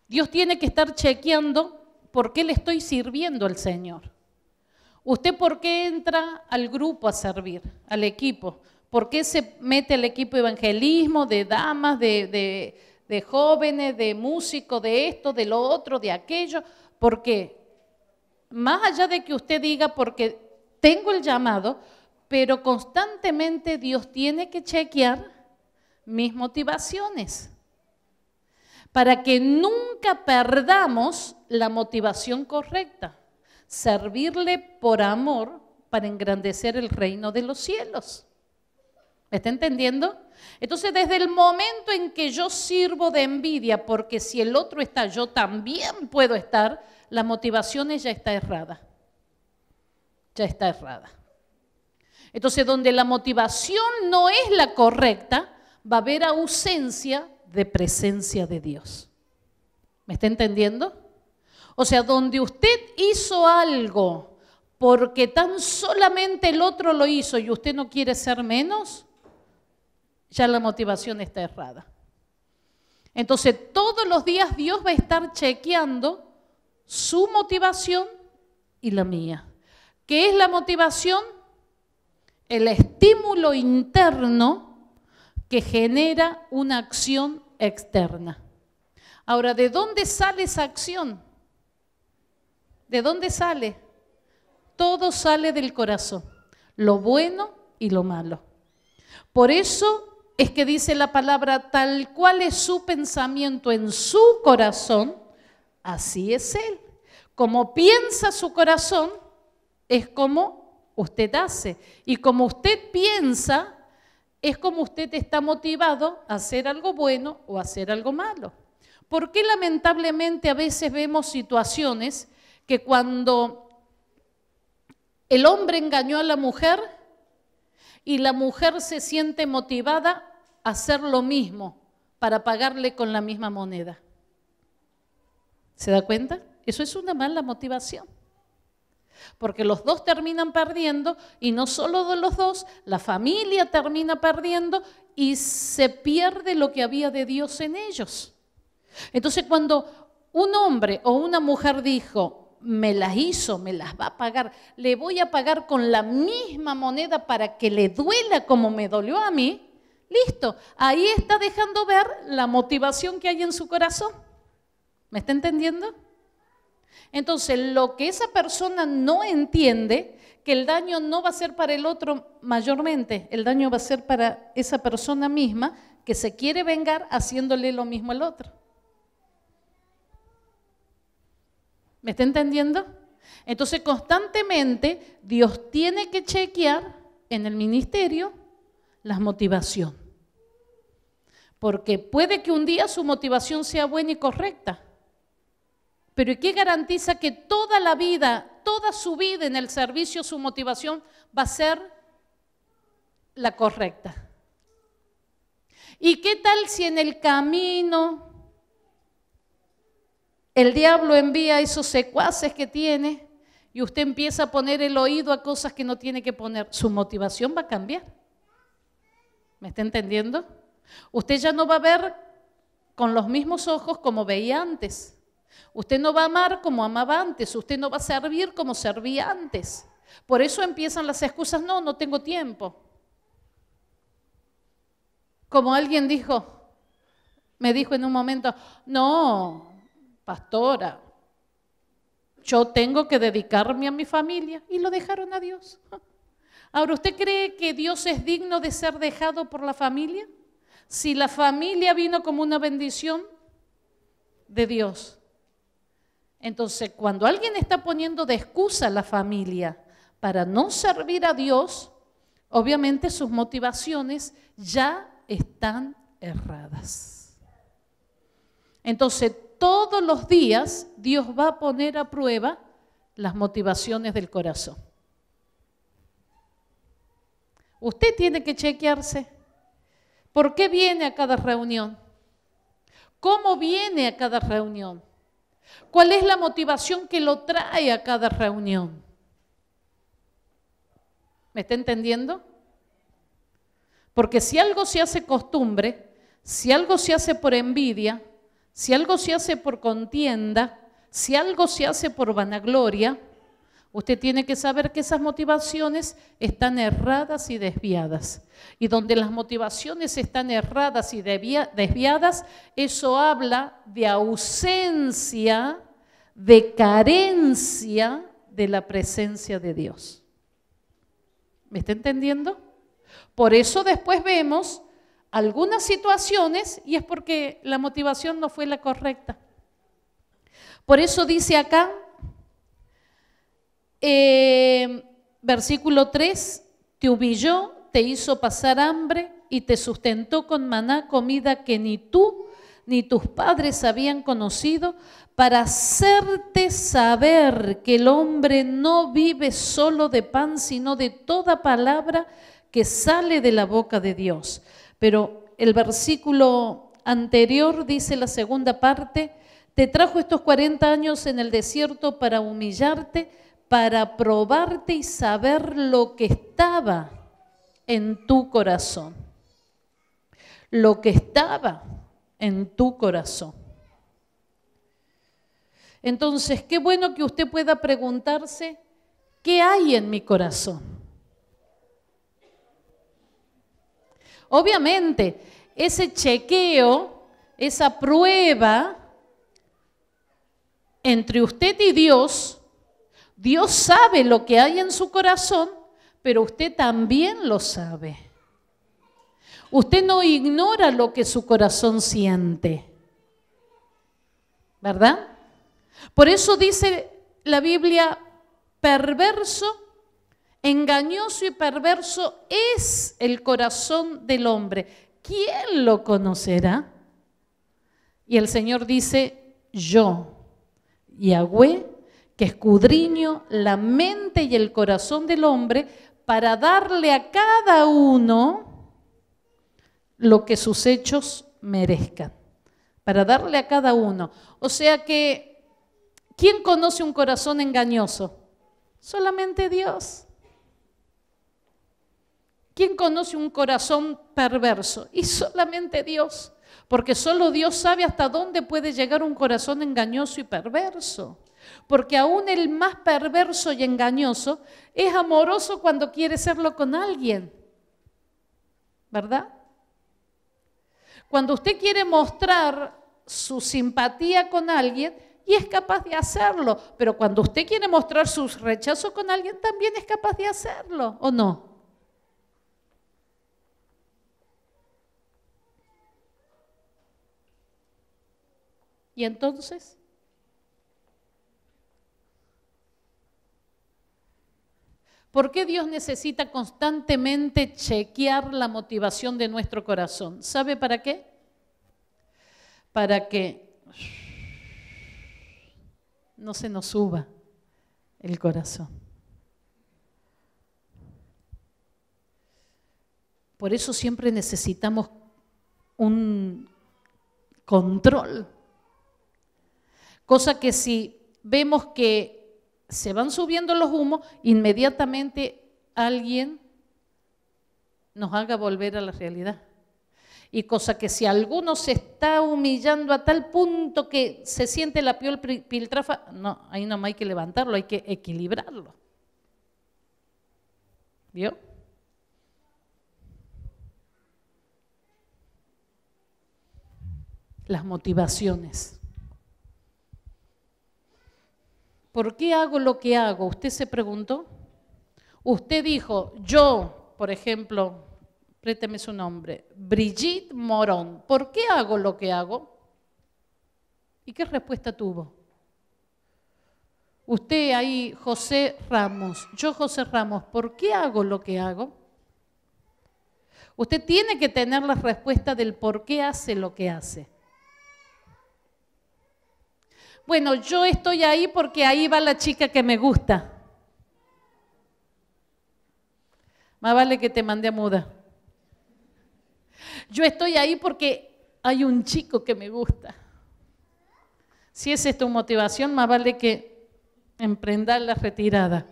Dios tiene que estar chequeando por qué le estoy sirviendo al Señor. ¿Usted por qué entra al grupo a servir, al equipo? ¿Por qué se mete al equipo de evangelismo, de damas, de, de, de jóvenes, de músicos, de esto, de lo otro, de aquello? ¿Por qué? Más allá de que usted diga porque tengo el llamado, pero constantemente Dios tiene que chequear mis motivaciones, para que nunca perdamos la motivación correcta, servirle por amor para engrandecer el reino de los cielos. ¿Me está entendiendo? Entonces, desde el momento en que yo sirvo de envidia, porque si el otro está, yo también puedo estar, la motivación ya está errada. Ya está errada. Entonces, donde la motivación no es la correcta, va a haber ausencia de presencia de Dios. ¿Me está entendiendo? O sea, donde usted hizo algo porque tan solamente el otro lo hizo y usted no quiere ser menos, ya la motivación está errada. Entonces, todos los días Dios va a estar chequeando su motivación y la mía. ¿Qué es la motivación? El estímulo interno que genera una acción externa. Ahora, ¿de dónde sale esa acción? ¿De dónde sale? Todo sale del corazón, lo bueno y lo malo. Por eso es que dice la palabra, tal cual es su pensamiento en su corazón, así es él. Como piensa su corazón, es como usted hace. Y como usted piensa, es como usted está motivado a hacer algo bueno o a hacer algo malo. Porque lamentablemente a veces vemos situaciones que cuando el hombre engañó a la mujer y la mujer se siente motivada a hacer lo mismo para pagarle con la misma moneda? ¿Se da cuenta? Eso es una mala motivación porque los dos terminan perdiendo y no solo de los dos, la familia termina perdiendo y se pierde lo que había de Dios en ellos. Entonces cuando un hombre o una mujer dijo, me las hizo, me las va a pagar, le voy a pagar con la misma moneda para que le duela como me dolió a mí, listo, ahí está dejando ver la motivación que hay en su corazón. ¿Me está entendiendo? Entonces, lo que esa persona no entiende, que el daño no va a ser para el otro mayormente, el daño va a ser para esa persona misma que se quiere vengar haciéndole lo mismo al otro. ¿Me está entendiendo? Entonces constantemente Dios tiene que chequear en el ministerio la motivación. Porque puede que un día su motivación sea buena y correcta, pero ¿qué garantiza que toda la vida, toda su vida en el servicio, su motivación va a ser la correcta? ¿Y qué tal si en el camino el diablo envía esos secuaces que tiene y usted empieza a poner el oído a cosas que no tiene que poner? Su motivación va a cambiar. ¿Me está entendiendo? Usted ya no va a ver con los mismos ojos como veía antes. Usted no va a amar como amaba antes, usted no va a servir como servía antes. Por eso empiezan las excusas, no, no tengo tiempo. Como alguien dijo, me dijo en un momento, no, pastora, yo tengo que dedicarme a mi familia. Y lo dejaron a Dios. Ahora, ¿usted cree que Dios es digno de ser dejado por la familia? Si la familia vino como una bendición de Dios, entonces, cuando alguien está poniendo de excusa a la familia para no servir a Dios, obviamente sus motivaciones ya están erradas. Entonces, todos los días Dios va a poner a prueba las motivaciones del corazón. Usted tiene que chequearse. ¿Por qué viene a cada reunión? ¿Cómo viene a cada reunión? ¿Cuál es la motivación que lo trae a cada reunión? ¿Me está entendiendo? Porque si algo se hace costumbre, si algo se hace por envidia, si algo se hace por contienda, si algo se hace por vanagloria, Usted tiene que saber que esas motivaciones están erradas y desviadas. Y donde las motivaciones están erradas y desviadas, eso habla de ausencia, de carencia de la presencia de Dios. ¿Me está entendiendo? Por eso después vemos algunas situaciones y es porque la motivación no fue la correcta. Por eso dice acá, eh, versículo 3, te humilló, te hizo pasar hambre y te sustentó con maná, comida que ni tú ni tus padres habían conocido, para hacerte saber que el hombre no vive solo de pan, sino de toda palabra que sale de la boca de Dios. Pero el versículo anterior dice la segunda parte, te trajo estos 40 años en el desierto para humillarte, para probarte y saber lo que estaba en tu corazón. Lo que estaba en tu corazón. Entonces, qué bueno que usted pueda preguntarse, ¿qué hay en mi corazón? Obviamente, ese chequeo, esa prueba entre usted y Dios, Dios sabe lo que hay en su corazón, pero usted también lo sabe. Usted no ignora lo que su corazón siente. ¿Verdad? Por eso dice la Biblia, perverso, engañoso y perverso es el corazón del hombre. ¿Quién lo conocerá? Y el Señor dice, yo, Yahweh, que escudriño la mente y el corazón del hombre para darle a cada uno lo que sus hechos merezcan, para darle a cada uno. O sea que, ¿quién conoce un corazón engañoso? Solamente Dios. ¿Quién conoce un corazón perverso? Y solamente Dios, porque solo Dios sabe hasta dónde puede llegar un corazón engañoso y perverso. Porque aún el más perverso y engañoso es amoroso cuando quiere serlo con alguien. ¿Verdad? Cuando usted quiere mostrar su simpatía con alguien y es capaz de hacerlo, pero cuando usted quiere mostrar su rechazo con alguien también es capaz de hacerlo, ¿o no? ¿Y entonces? ¿Por qué Dios necesita constantemente chequear la motivación de nuestro corazón? ¿Sabe para qué? Para que no se nos suba el corazón. Por eso siempre necesitamos un control. Cosa que si vemos que se van subiendo los humos, inmediatamente alguien nos haga volver a la realidad. Y cosa que si alguno se está humillando a tal punto que se siente la piel piltrafa, no, ahí no hay que levantarlo, hay que equilibrarlo. ¿Vio? Las motivaciones. ¿por qué hago lo que hago? ¿Usted se preguntó? Usted dijo, yo, por ejemplo, préteme su nombre, Brigitte Morón, ¿por qué hago lo que hago? ¿Y qué respuesta tuvo? Usted ahí, José Ramos, yo José Ramos, ¿por qué hago lo que hago? Usted tiene que tener la respuesta del por qué hace lo que hace bueno, yo estoy ahí porque ahí va la chica que me gusta. Más vale que te mande a muda. Yo estoy ahí porque hay un chico que me gusta. Si esa es tu motivación, más vale que emprendas la retirada.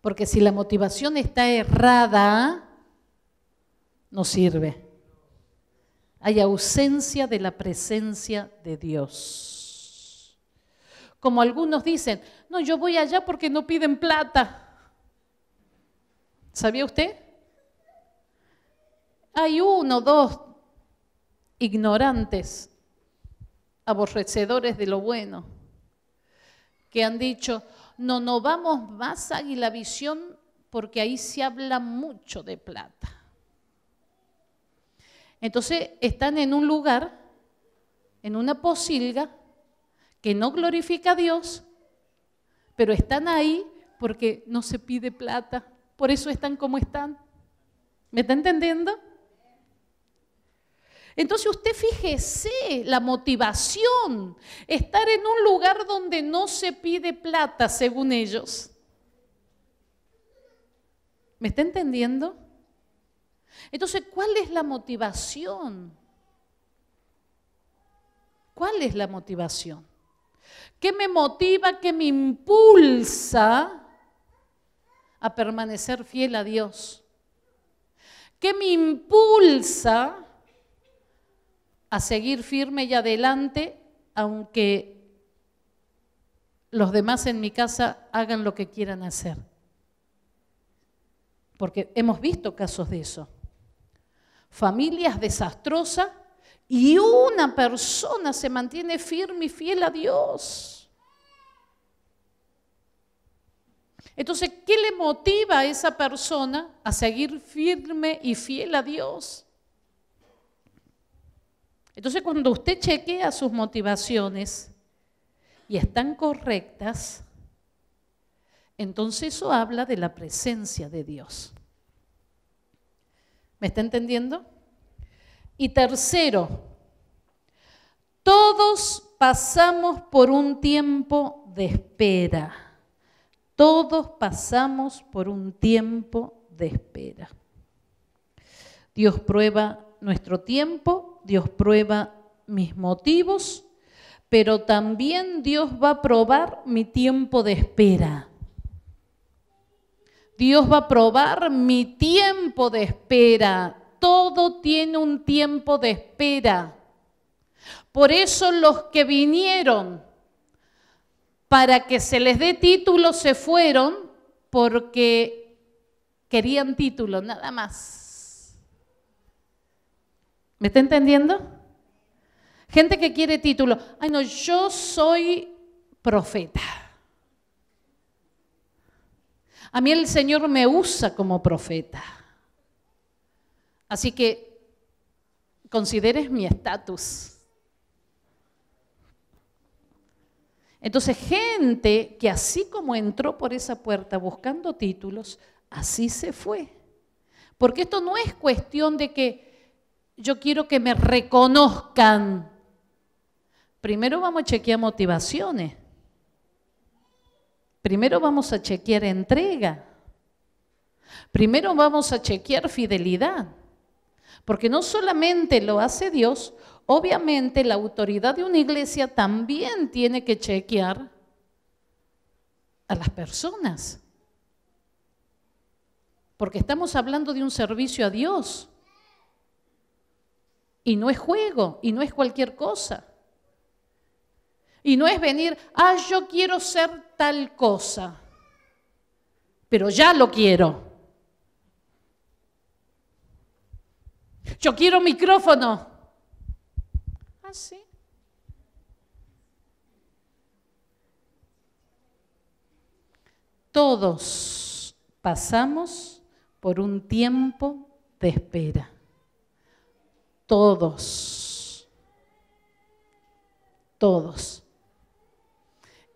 Porque si la motivación está errada, no sirve hay ausencia de la presencia de Dios. Como algunos dicen, no, yo voy allá porque no piden plata. ¿Sabía usted? Hay uno, dos ignorantes, aborrecedores de lo bueno, que han dicho, no, no vamos más a la Visión porque ahí se habla mucho de plata. Entonces están en un lugar, en una posilga, que no glorifica a Dios, pero están ahí porque no se pide plata. Por eso están como están. ¿Me está entendiendo? Entonces usted fíjese la motivación, estar en un lugar donde no se pide plata, según ellos. ¿Me está entendiendo? Entonces, ¿cuál es la motivación? ¿Cuál es la motivación? ¿Qué me motiva, qué me impulsa a permanecer fiel a Dios? ¿Qué me impulsa a seguir firme y adelante aunque los demás en mi casa hagan lo que quieran hacer? Porque hemos visto casos de eso familias desastrosas y una persona se mantiene firme y fiel a Dios. Entonces, ¿qué le motiva a esa persona a seguir firme y fiel a Dios? Entonces, cuando usted chequea sus motivaciones y están correctas, entonces eso habla de la presencia de Dios. ¿Me está entendiendo? Y tercero, todos pasamos por un tiempo de espera. Todos pasamos por un tiempo de espera. Dios prueba nuestro tiempo, Dios prueba mis motivos, pero también Dios va a probar mi tiempo de espera. Dios va a probar mi tiempo de espera. Todo tiene un tiempo de espera. Por eso los que vinieron para que se les dé título se fueron porque querían título, nada más. ¿Me está entendiendo? Gente que quiere título. Ay, no, yo soy profeta. A mí el Señor me usa como profeta. Así que consideres mi estatus. Entonces, gente que así como entró por esa puerta buscando títulos, así se fue. Porque esto no es cuestión de que yo quiero que me reconozcan. Primero vamos a chequear motivaciones. Primero vamos a chequear entrega. Primero vamos a chequear fidelidad. Porque no solamente lo hace Dios, obviamente la autoridad de una iglesia también tiene que chequear a las personas. Porque estamos hablando de un servicio a Dios. Y no es juego, y no es cualquier cosa. Y no es venir, ah, yo quiero ser tal cosa, pero ya lo quiero. Yo quiero micrófono. Así. Ah, Todos pasamos por un tiempo de espera. Todos. Todos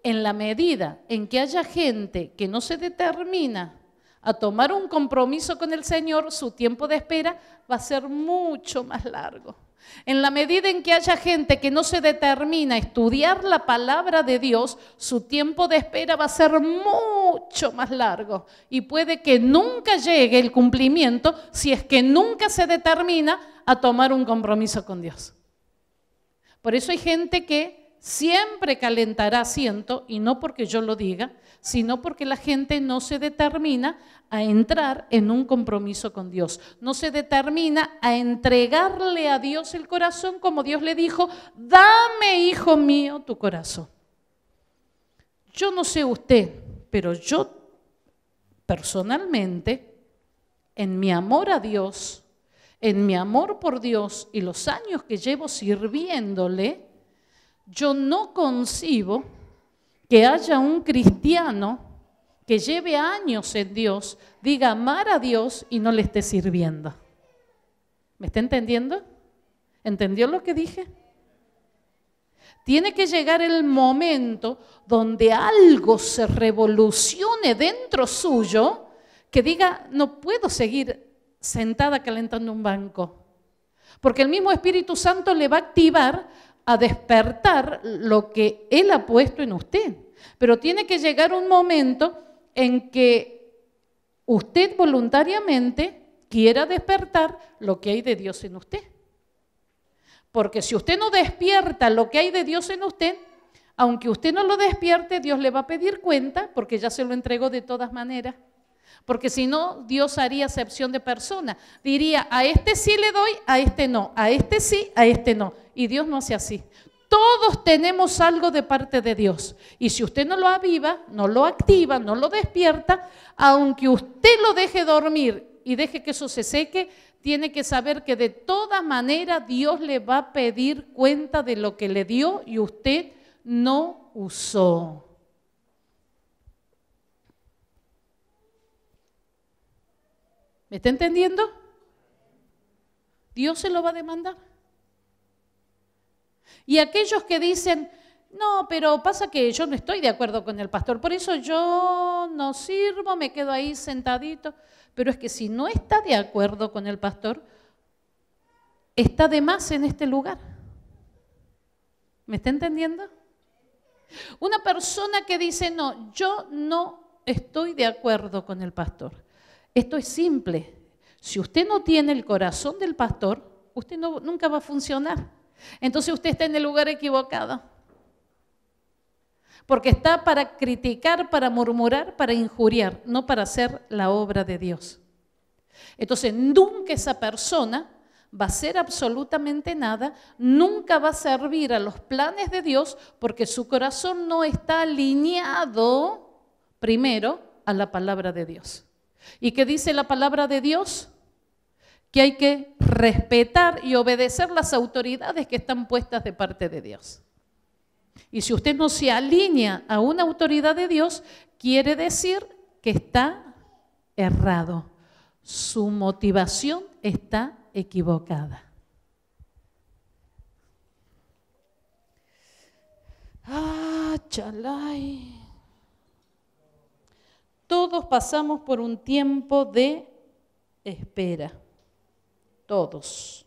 en la medida en que haya gente que no se determina a tomar un compromiso con el Señor, su tiempo de espera va a ser mucho más largo. En la medida en que haya gente que no se determina a estudiar la palabra de Dios, su tiempo de espera va a ser mucho más largo y puede que nunca llegue el cumplimiento si es que nunca se determina a tomar un compromiso con Dios. Por eso hay gente que siempre calentará asiento, y no porque yo lo diga, sino porque la gente no se determina a entrar en un compromiso con Dios, no se determina a entregarle a Dios el corazón como Dios le dijo, dame, hijo mío, tu corazón. Yo no sé usted, pero yo personalmente, en mi amor a Dios, en mi amor por Dios y los años que llevo sirviéndole, yo no concibo que haya un cristiano que lleve años en Dios, diga amar a Dios y no le esté sirviendo. ¿Me está entendiendo? ¿Entendió lo que dije? Tiene que llegar el momento donde algo se revolucione dentro suyo que diga, no puedo seguir sentada calentando un banco. Porque el mismo Espíritu Santo le va a activar a despertar lo que Él ha puesto en usted. Pero tiene que llegar un momento en que usted voluntariamente quiera despertar lo que hay de Dios en usted. Porque si usted no despierta lo que hay de Dios en usted, aunque usted no lo despierte, Dios le va a pedir cuenta porque ya se lo entregó de todas maneras porque si no, Dios haría acepción de persona. Diría, a este sí le doy, a este no, a este sí, a este no. Y Dios no hace así. Todos tenemos algo de parte de Dios. Y si usted no lo aviva, no lo activa, no lo despierta, aunque usted lo deje dormir y deje que eso se seque, tiene que saber que de toda manera Dios le va a pedir cuenta de lo que le dio y usted no usó. ¿Me está entendiendo? Dios se lo va a demandar. Y aquellos que dicen, no, pero pasa que yo no estoy de acuerdo con el pastor, por eso yo no sirvo, me quedo ahí sentadito. Pero es que si no está de acuerdo con el pastor, está de más en este lugar. ¿Me está entendiendo? Una persona que dice, no, yo no estoy de acuerdo con el pastor. Esto es simple. Si usted no tiene el corazón del pastor, usted nunca va a funcionar. Entonces usted está en el lugar equivocado. Porque está para criticar, para murmurar, para injuriar, no para hacer la obra de Dios. Entonces nunca esa persona va a hacer absolutamente nada, nunca va a servir a los planes de Dios porque su corazón no está alineado primero a la palabra de Dios. ¿Y qué dice la palabra de Dios? Que hay que respetar y obedecer las autoridades que están puestas de parte de Dios. Y si usted no se alinea a una autoridad de Dios, quiere decir que está errado. Su motivación está equivocada. Ah, chalay. Todos pasamos por un tiempo de espera. Todos.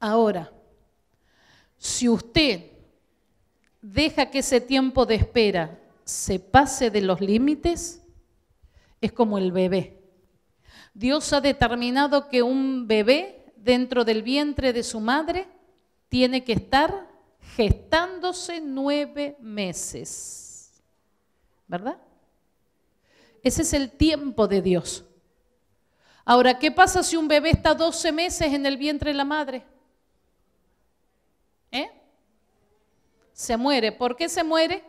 Ahora, si usted deja que ese tiempo de espera se pase de los límites, es como el bebé. Dios ha determinado que un bebé dentro del vientre de su madre tiene que estar gestándose nueve meses. ¿verdad? Ese es el tiempo de Dios. Ahora, ¿qué pasa si un bebé está 12 meses en el vientre de la madre? ¿Eh? Se muere. ¿Por qué se muere?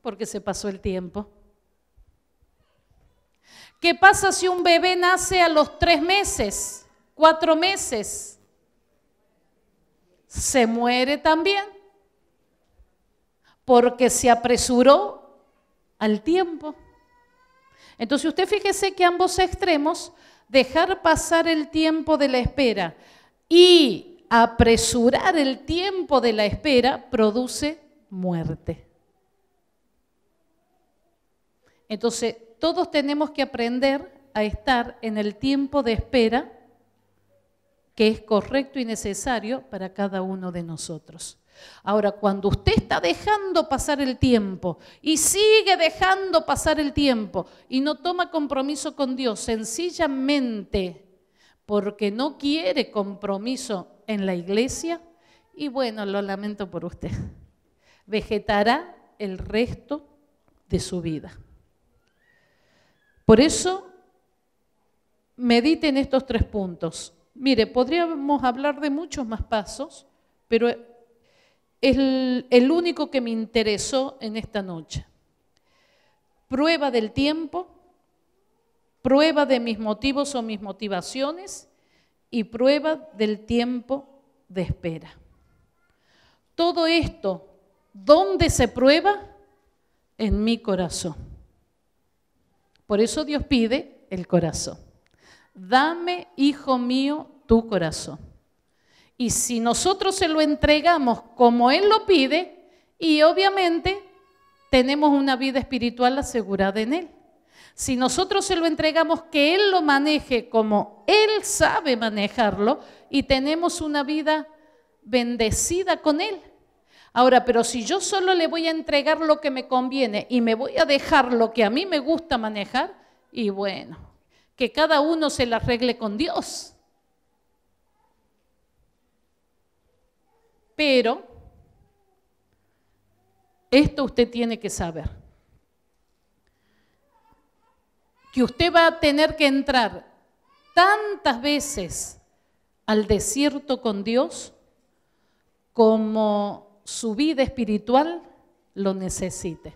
Porque se pasó el tiempo. ¿Qué pasa si un bebé nace a los 3 meses, 4 meses? Se muere también porque se apresuró al tiempo. Entonces usted fíjese que ambos extremos, dejar pasar el tiempo de la espera y apresurar el tiempo de la espera, produce muerte. Entonces todos tenemos que aprender a estar en el tiempo de espera que es correcto y necesario para cada uno de nosotros. Ahora, cuando usted está dejando pasar el tiempo y sigue dejando pasar el tiempo y no toma compromiso con Dios sencillamente porque no quiere compromiso en la iglesia, y bueno, lo lamento por usted, vegetará el resto de su vida. Por eso, medite en estos tres puntos. Mire, podríamos hablar de muchos más pasos, pero es el, único que me interesó en esta noche. Prueba del tiempo, prueba de mis motivos o mis motivaciones y prueba del tiempo de espera. Todo esto, ¿dónde se prueba? En mi corazón. Por eso Dios pide el corazón dame, hijo mío, tu corazón. Y si nosotros se lo entregamos como Él lo pide, y obviamente tenemos una vida espiritual asegurada en Él. Si nosotros se lo entregamos que Él lo maneje como Él sabe manejarlo, y tenemos una vida bendecida con Él. Ahora, pero si yo solo le voy a entregar lo que me conviene y me voy a dejar lo que a mí me gusta manejar, y bueno, que cada uno se la arregle con Dios. Pero esto usted tiene que saber. Que usted va a tener que entrar tantas veces al desierto con Dios como su vida espiritual lo necesite.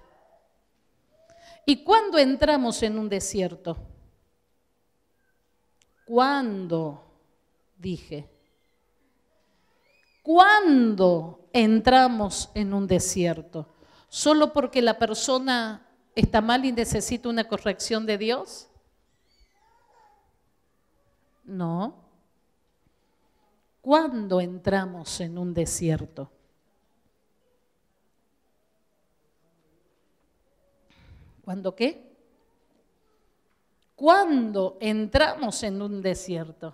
¿Y cuándo entramos en un desierto? ¿Cuándo? Dije. ¿Cuándo entramos en un desierto? ¿Solo porque la persona está mal y necesita una corrección de Dios? No. ¿Cuándo entramos en un desierto? ¿Cuándo qué? cuando entramos en un desierto.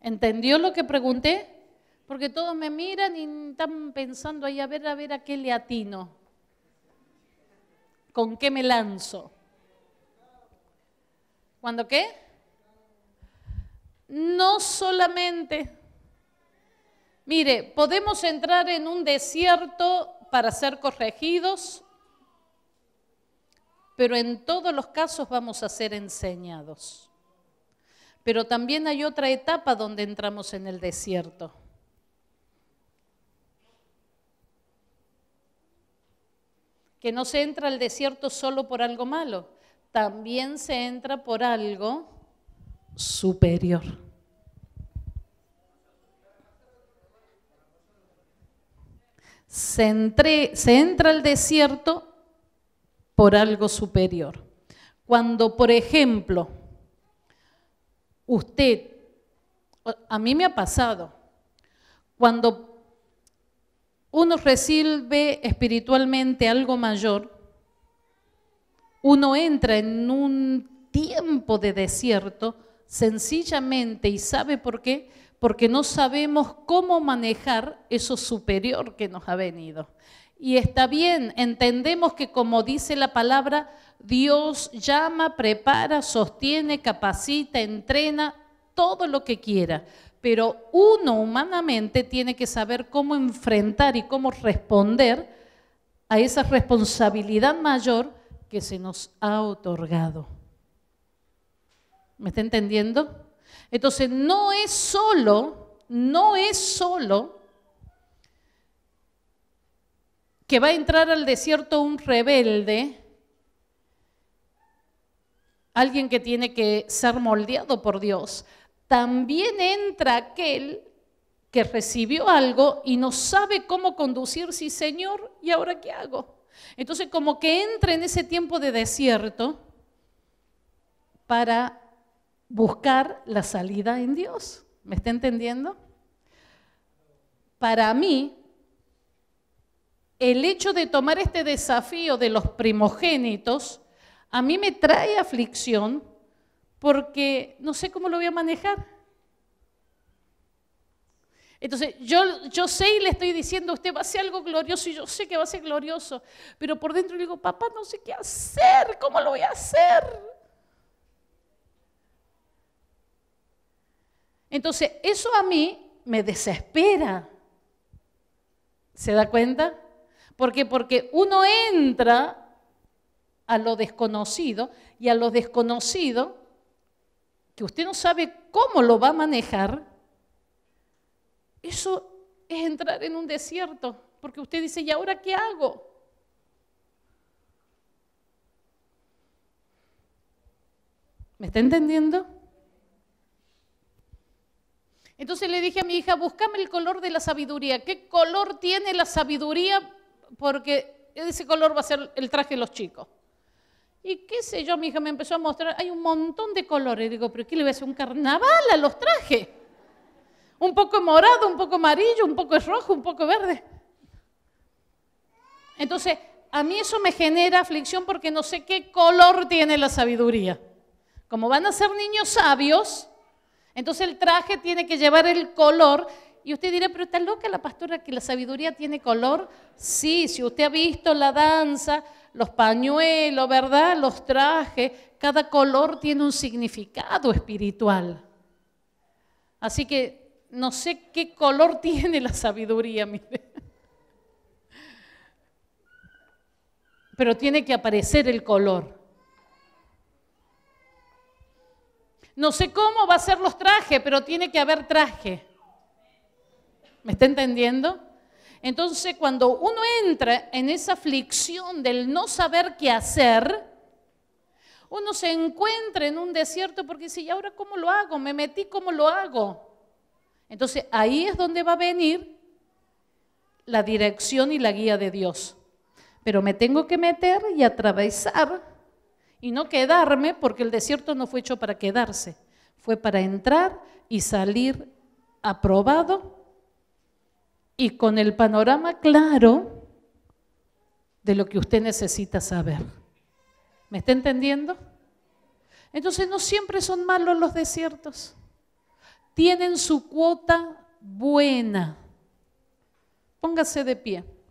¿Entendió lo que pregunté? Porque todos me miran y están pensando ahí, a ver, a ver, a qué le atino. ¿Con qué me lanzo? ¿Cuándo qué? No solamente Mire, podemos entrar en un desierto para ser corregidos, pero en todos los casos vamos a ser enseñados. Pero también hay otra etapa donde entramos en el desierto. Que no se entra al desierto solo por algo malo, también se entra por algo superior. se, entra al desierto por algo superior. Cuando, por ejemplo, usted, a mí me ha pasado, cuando uno recibe espiritualmente algo mayor, uno entra en un tiempo de desierto sencillamente y sabe por qué, porque no sabemos cómo manejar eso superior que nos ha venido. Y está bien, entendemos que como dice la palabra, Dios llama, prepara, sostiene, capacita, entrena, todo lo que quiera. Pero uno humanamente tiene que saber cómo enfrentar y cómo responder a esa responsabilidad mayor que se nos ha otorgado. ¿Me está entendiendo? Entonces, no es solo, no es solo que va a entrar al desierto un rebelde, alguien que tiene que ser moldeado por Dios, también entra aquel que recibió algo y no sabe cómo conducirse, Señor, ¿y ahora qué hago? Entonces, como que entra en ese tiempo de desierto para buscar la salida en Dios. ¿Me está entendiendo? Para mí, el hecho de tomar este desafío de los primogénitos, a mí me trae aflicción porque no sé cómo lo voy a manejar. Entonces, yo, yo sé y le estoy diciendo, usted va a ser algo glorioso y yo sé que va a ser glorioso, pero por dentro le digo, papá, no sé qué hacer, ¿cómo lo voy a hacer? Entonces, eso a mí me desespera. ¿Se da cuenta? Porque porque uno entra a lo desconocido y a lo desconocido que usted no sabe cómo lo va a manejar, eso es entrar en un desierto, porque usted dice, ¿y ahora qué hago? ¿Me está entendiendo? Entonces le dije a mi hija, búscame el color de la sabiduría. ¿Qué color tiene la sabiduría? Porque ese color va a ser el traje de los chicos. Y qué sé yo, mi hija me empezó a mostrar, hay un montón de colores. digo, pero ¿qué le voy a hacer un carnaval a los trajes? Un poco morado, un poco amarillo, un poco rojo, un poco verde. Entonces, a mí eso me genera aflicción porque no sé qué color tiene la sabiduría. Como van a ser niños sabios, entonces el traje tiene que llevar el color. Y usted dirá, pero está loca la pastora que la sabiduría tiene color. Sí, si usted ha visto la danza, los pañuelos, ¿verdad? Los trajes, cada color tiene un significado espiritual. Así que no sé qué color *laughs* tiene la sabiduría, mire. Pero tiene que aparecer el color. No sé cómo va a ser los trajes, pero tiene que haber traje. ¿Me está entendiendo? Entonces, cuando uno entra en esa aflicción del no saber qué hacer, uno se encuentra en un desierto porque dice, ¿y ahora cómo lo hago? Me metí, ¿cómo lo hago? Entonces, ahí es donde va a venir la dirección y la guía de Dios. Pero me tengo que meter y atravesar y no quedarme, porque el desierto no fue hecho para quedarse, fue para entrar y salir aprobado y con el panorama claro de lo que usted necesita saber. ¿Me está entendiendo? Entonces no siempre son malos los desiertos. Tienen su cuota buena. Póngase de pie.